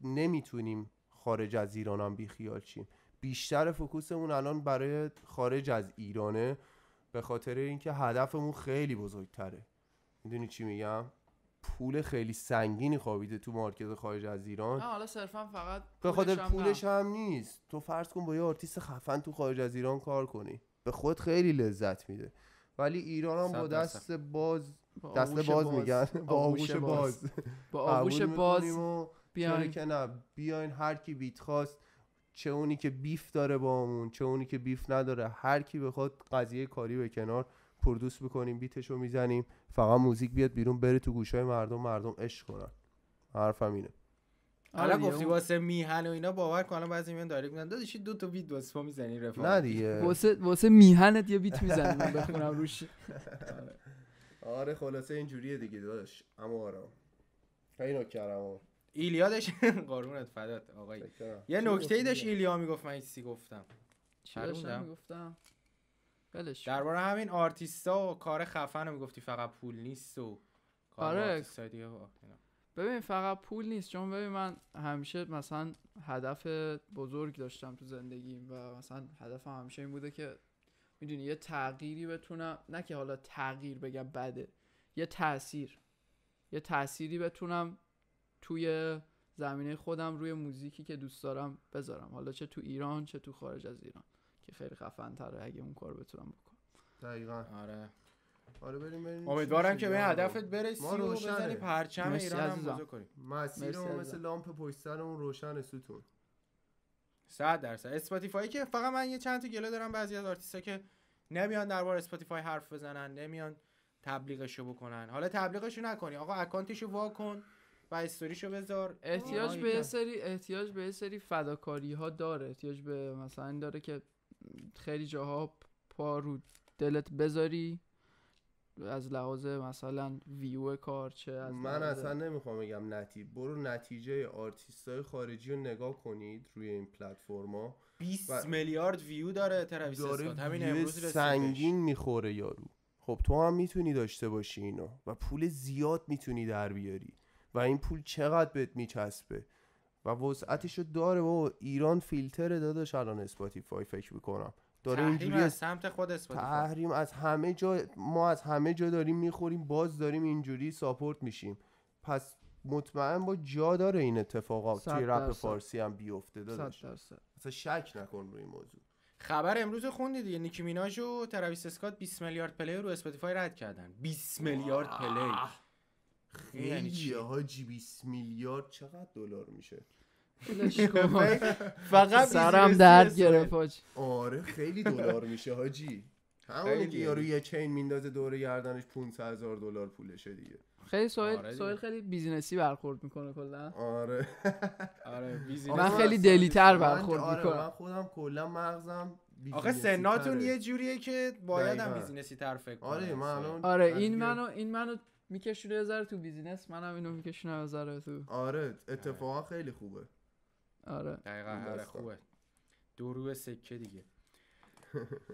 نمیتونیم خارج از ایران هم بیخیال چیم بیشتر فکوسمون الان برای خارج از ایرانه به خاطر اینکه هدفمون خیلی بزرگتره میدونی چی میگم پول خیلی سنگینی خوابیده تو مارکت خارج از ایران حالا صرفا فقط به خاطر پولش هم نیست تو فرض کن با یه آرتیست خفن تو خارج از ایران کار کنی به خود خیلی لذت میده ولی ایران هم با دست باز دست باز, میگن با آغوش باز با آغوش باز بیاین که نه بیاین هر کی بیت خواست چه اونی که بیف داره با همون چه اونی که بیف نداره هر کی بخواد قضیه کاری به کنار پردوس بکنیم بیتش رو میزنیم فقط موزیک بیاد بیرون بره تو گوشای مردم مردم عشق کنن حرفم اینه حالا آره گفتی واسه میهن و اینا باور کنم بعضی میان دایرکت میگن دادیش دو تا بیت واسه ما میزنی نه دیگه واسه واسه میهنت یه بیت میزنی من بخونم روش آره خلاصه اینجوریه دیگه داداش اما آره خیلی نکرم ایلیا داشت قارونت فدات آقای یه نکته ای داشت ایلیا میگفت من چیزی گفتم میگفتم درباره همین آرتیستا و کار خفن رو میگفتی فقط پول نیست و کار آره. ببین فقط پول نیست چون ببین من همیشه مثلا هدف بزرگ داشتم تو زندگیم و مثلا هدفم همیشه این بوده که میدونی یه تغییری بتونم نه که حالا تغییر بگم بده یه تاثیر یه تأثیری بتونم توی زمینه خودم روی موزیکی که دوست دارم بذارم حالا چه تو ایران چه تو خارج از ایران که خیلی خفن تره اگه اون کار بتونم بکنم دقیقا آره آره بریم بریم امیدوارم که به هدفت برسی و بزنی پرچم ایران هم بزن کنیم مثل لامپ پشت اون روشن ستون 100 درصد اسپاتیفای که فقط من یه چند تا گله دارم بعضی از آرتیست که نمیان درباره اسپاتیفای حرف بزنن نمیان تبلیغشو بکنن حالا تبلیغشو نکنی آقا اکانتشو وا کن و استوریشو بذار احتیاج به سری احتیاج به سری فداکاری ها داره احتیاج به مثلا داره که خیلی جاها پا رو دلت بذاری از لحاظ مثلا ویو کار چه از من اصلا نمیخوام بگم نتی برو نتیجه آرتیست های خارجی رو نگاه کنید روی این پلتفرما 20 میلیارد ویو داره ترویس اسکات همین امروز سنگین میخوره یارو خب تو هم میتونی داشته باشی اینو و پول زیاد میتونی در بیاری و این پول چقدر بهت میچسبه و وسعتشو داره و ایران فیلتر داداش الان اسپاتیفای فکر میکنم داره اینجوری از سمت خود اسپاتیفای تحریم از همه جا ما از همه جا داریم میخوریم باز داریم اینجوری ساپورت میشیم پس مطمئن با جا داره این اتفاقات توی رپ فارسی هم بیفته داداش اصلا شک نکن روی این موضوع خبر امروز خوندی دیگه نیکی میناژ و تراویس اسکات 20 میلیارد پلی رو اسپاتیفای رد کردن 20 میلیارد پلی خیلی حاجی یعنی 20 میلیارد چقدر دلار میشه فقط سرم درد گرفت آره خیلی دلار میشه هاجی همون که یارو یه چین میندازه دوره گردنش 500 هزار دلار پولشه دیگه خیلی سوال آره سوال خیلی بیزینسی برخورد میکنه کلا آره آره من خیلی دلیتر برخورد آره، میکنم من خودم کلا مغزم آخه سناتون یه جوریه که باید هم بیزینسی تر فکر کنم آره, آره، این منو این منو میکشونه بذاره تو بیزینس منم اینو میکشونه بذاره تو آره اتفاقا خیلی خوبه آره دقیقاً آره خوبه دورو سکه دیگه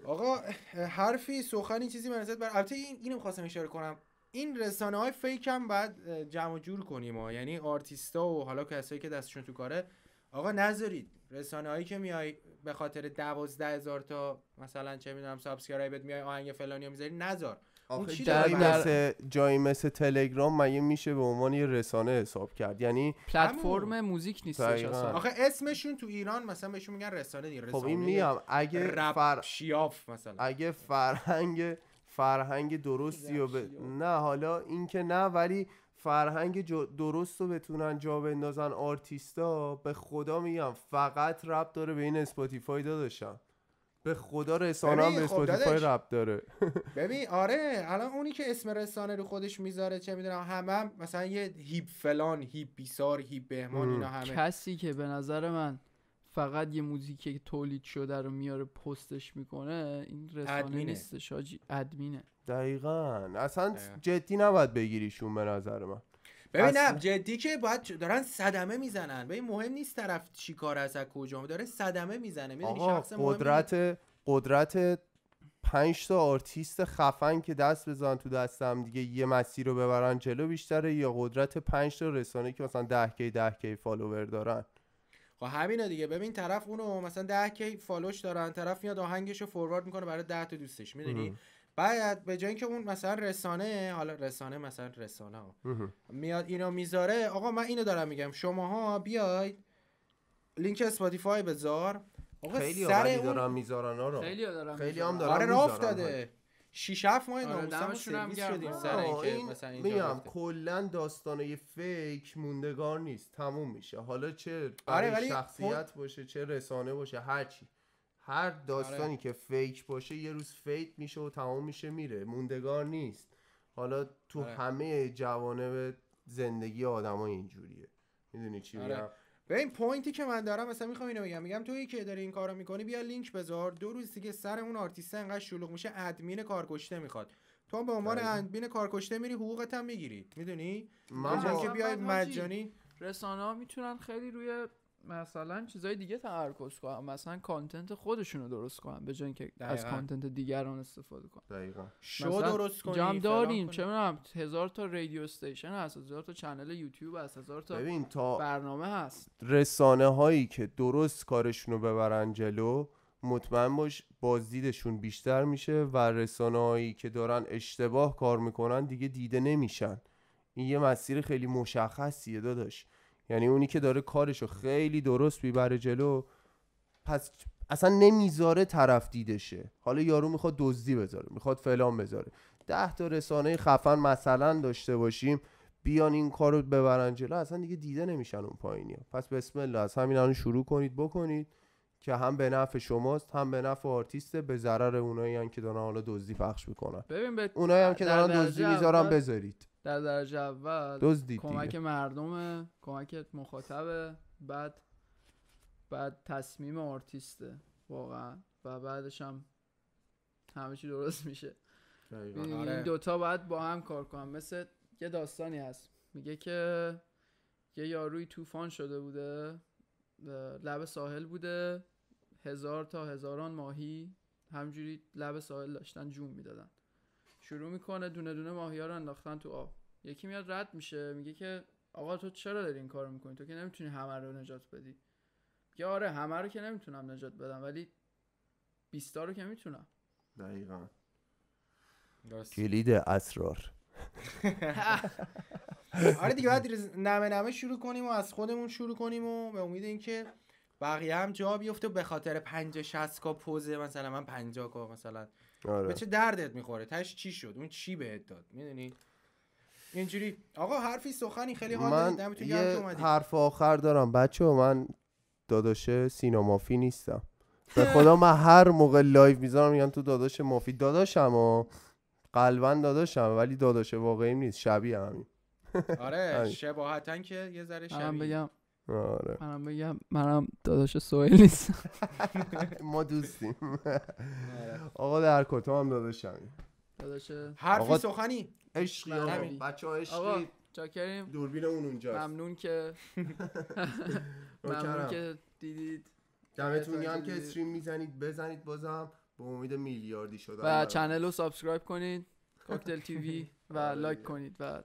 آقا حرفی سخنی چیزی من ازت بر البته این اینو می‌خواستم اشاره کنم این رسانه های فیک هم باید جمع جور کنیم ها یعنی آرتیستا و حالا کسایی که دستشون تو کاره آقا نذارید رسانه هایی که میای به خاطر دوازده هزار تا مثلا چه میدونم سابسکرایبت میای آهنگ فلانی میذاری نذار جایی مثل, جایی مثل تلگرام مگه میشه به عنوان یه رسانه حساب کرد یعنی پلتفرم موزیک نیست آخه اسمشون تو ایران مثلا بهشون میگن رسانه دیگه رسانه خب این اگه فر... شیاف مثلا اگه فرهنگ فرهنگ درستی و نه حالا اینکه نه ولی فرهنگ درست رو بتونن جا بندازن آرتیستا به خدا میگم فقط رب داره به این اسپاتیفای داداشم به خدا رسانه هم به خب اسپاتیفای رب داره ببین آره الان اونی که اسم رسانه رو خودش میذاره چه میدونم همه مثلا یه هیپ فلان هیپ بیسار هیب بهمان اینا همه کسی که به نظر من فقط یه موزیکی تولید شده رو میاره پستش میکنه این رسانه ادمینه. نیستش ادمینه دقیقا اصلا آره. جدی نباید بگیریشون به نظر من ببینم نه جدی که باید دارن صدمه میزنن ببین مهم نیست طرف چی کار از کجا داره صدمه میزنه میدونی شخص قدرت مهم قدرت پنج تا آرتیست خفن که دست بزنن تو دستم دیگه یه مسیر رو ببرن جلو بیشتره یا قدرت پنج تا رسانه که مثلا ده کی ده کی فالوور دارن خب همینه دیگه ببین طرف اونو مثلا 10 کی فالوش دارن طرف میاد آهنگشو فوروارد میکنه برای 10 تا دوستش میدونی بعد به جای اینکه اون مثلا رسانه حالا رسانه مثلا رسانه ها. میاد اینو میذاره آقا من اینو دارم میگم شماها بیاید لینک اسپاتیفای بذار آقا خیلی سر اون... دارم میذارن رو. خیلی دارم خیلی هم دارم آره افتاده 6 هفت ماه آره، ناموسم سرویس شدیم سر اینکه مثلا این میگم کلا داستانه فیک موندگار نیست تموم میشه حالا چه آره، خب شخصیت باشه چه رسانه باشه هر چی هر آره. داستانی که فیک باشه یه روز فیت میشه و تمام میشه میره موندگار نیست حالا تو همه جوانب زندگی آدمای اینجوریه میدونی چی به این پوینتی که من دارم مثلا میخوام اینو بگم میگم تویی که داری این کارو میکنی بیا لینک بذار دو روز دیگه سر اون آرتیست انقدر شلوغ میشه ادمین کارکشته میخواد تو به عنوان ادمین کارکشته میری حقوقت هم میگیری میدونی من که بیای مجانی رسانه ها میتونن خیلی روی مثلا چیزای دیگه تمرکز کنم مثلا کانتنت خودشونو درست کنم به جای اینکه از کانتنت دیگران استفاده کنم دقیقاً شو درست کنی جام داریم چه میدونم هزار تا رادیو استیشن هست هزار تا کانال یوتیوب هست هزار تا تا برنامه هست رسانه هایی که درست کارشونو رو ببرن جلو مطمئن باش بازدیدشون بیشتر میشه و رسانه هایی که دارن اشتباه کار میکنن دیگه دیده نمیشن این یه مسیر خیلی مشخصیه داداش یعنی اونی که داره کارشو خیلی درست میبره جلو پس اصلا نمیذاره طرف دیده شه حالا یارو میخواد دزدی بذاره میخواد فلان بذاره ده تا رسانه خفن مثلا داشته باشیم بیان این کارو ببرن جلو اصلا دیگه دیده نمیشن اون پایینی پس بسم الله از همین الان شروع کنید بکنید که هم به نفع شماست هم به نفع آرتیسته به ضرر اونایی هم که دارن حالا دزدی پخش میکنن ببین اونایی هم که دارن دزدی میذارن بذارید در درجه اول کمک مردمه کمک مخاطبه بعد بعد تصمیم آرتیسته واقعا و بعدش هم همه چی درست میشه این آره. دوتا باید با هم کار کنم مثل یه داستانی هست میگه که یه یاروی طوفان شده بوده لب ساحل بوده هزار تا هزاران ماهی همجوری لب ساحل داشتن جون میدادن شروع میکنه دونه دونه ماهیا رو انداختن تو آب یکی میاد رد میشه میگه که آقا تو چرا داری این کارو میکنی تو که نمیتونی همه رو نجات بدی میگه آره همه رو که نمیتونم نجات بدم ولی بیستا رو که میتونم دقیقا کلید اسرار آره دیگه باید نمه نمه شروع کنیم و از خودمون شروع کنیم و به امید اینکه بقیه هم جا بیفته به خاطر پنجه 60 کا پوزه مثلا من 50 کا مثلا آره. به چه دردت میخوره تاش چی شد اون چی بهت داد میدونی اینجوری آقا حرفی سخنی خیلی حال من یه حرف آخر دارم بچه و من داداشه سینمافی نیستم به خدا من هر موقع لایف میذارم میگن تو داداش مافی داداشم و قلبا داداشم ولی داداش واقعی نیست شبیه همین آره شباهتن که یه ذره شبیه آره منم بگم منم داداش سوهل نیست ما دوستیم آقا در کتا هم داداشم داداش حرفی سخنی عشقی بله. بچه ها عشقی چاکریم دوربین اون اونجاست ممنون که ممنون که دیدید دمتون گرم که استریم میزنید بزنید بازم به امید میلیاردی شدن و آره. چنل رو سابسکرایب کنید کوکتل تیوی و آره. لایک کنید و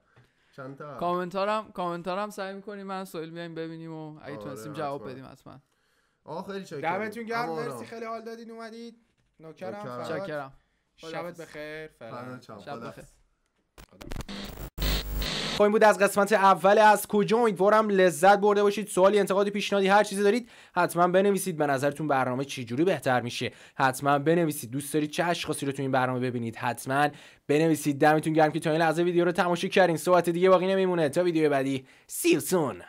چند تا کامنتارم کامنتارم سعی میکنیم من سوال بیایم ببینیم و اگه آره، تونستیم جواب بدیم حتما آه خیلی چاکر دمتون گرم مرسی خیلی حال دادین اومدید نوکرم چاکرم شبت بخیر فردا شب بخیر خب این بود از قسمت اول از کجا امیدوارم لذت برده باشید سوالی انتقادی پیشنهادی هر چیزی دارید حتما بنویسید به نظرتون برنامه جوری بهتر میشه حتما بنویسید دوست دارید چه اشخاصی رو تو این برنامه ببینید حتما بنویسید دمتون گرم که تا این لحظه ویدیو رو تماشا کردین صحبت دیگه باقی نمیمونه تا ویدیو بعدی سیوسون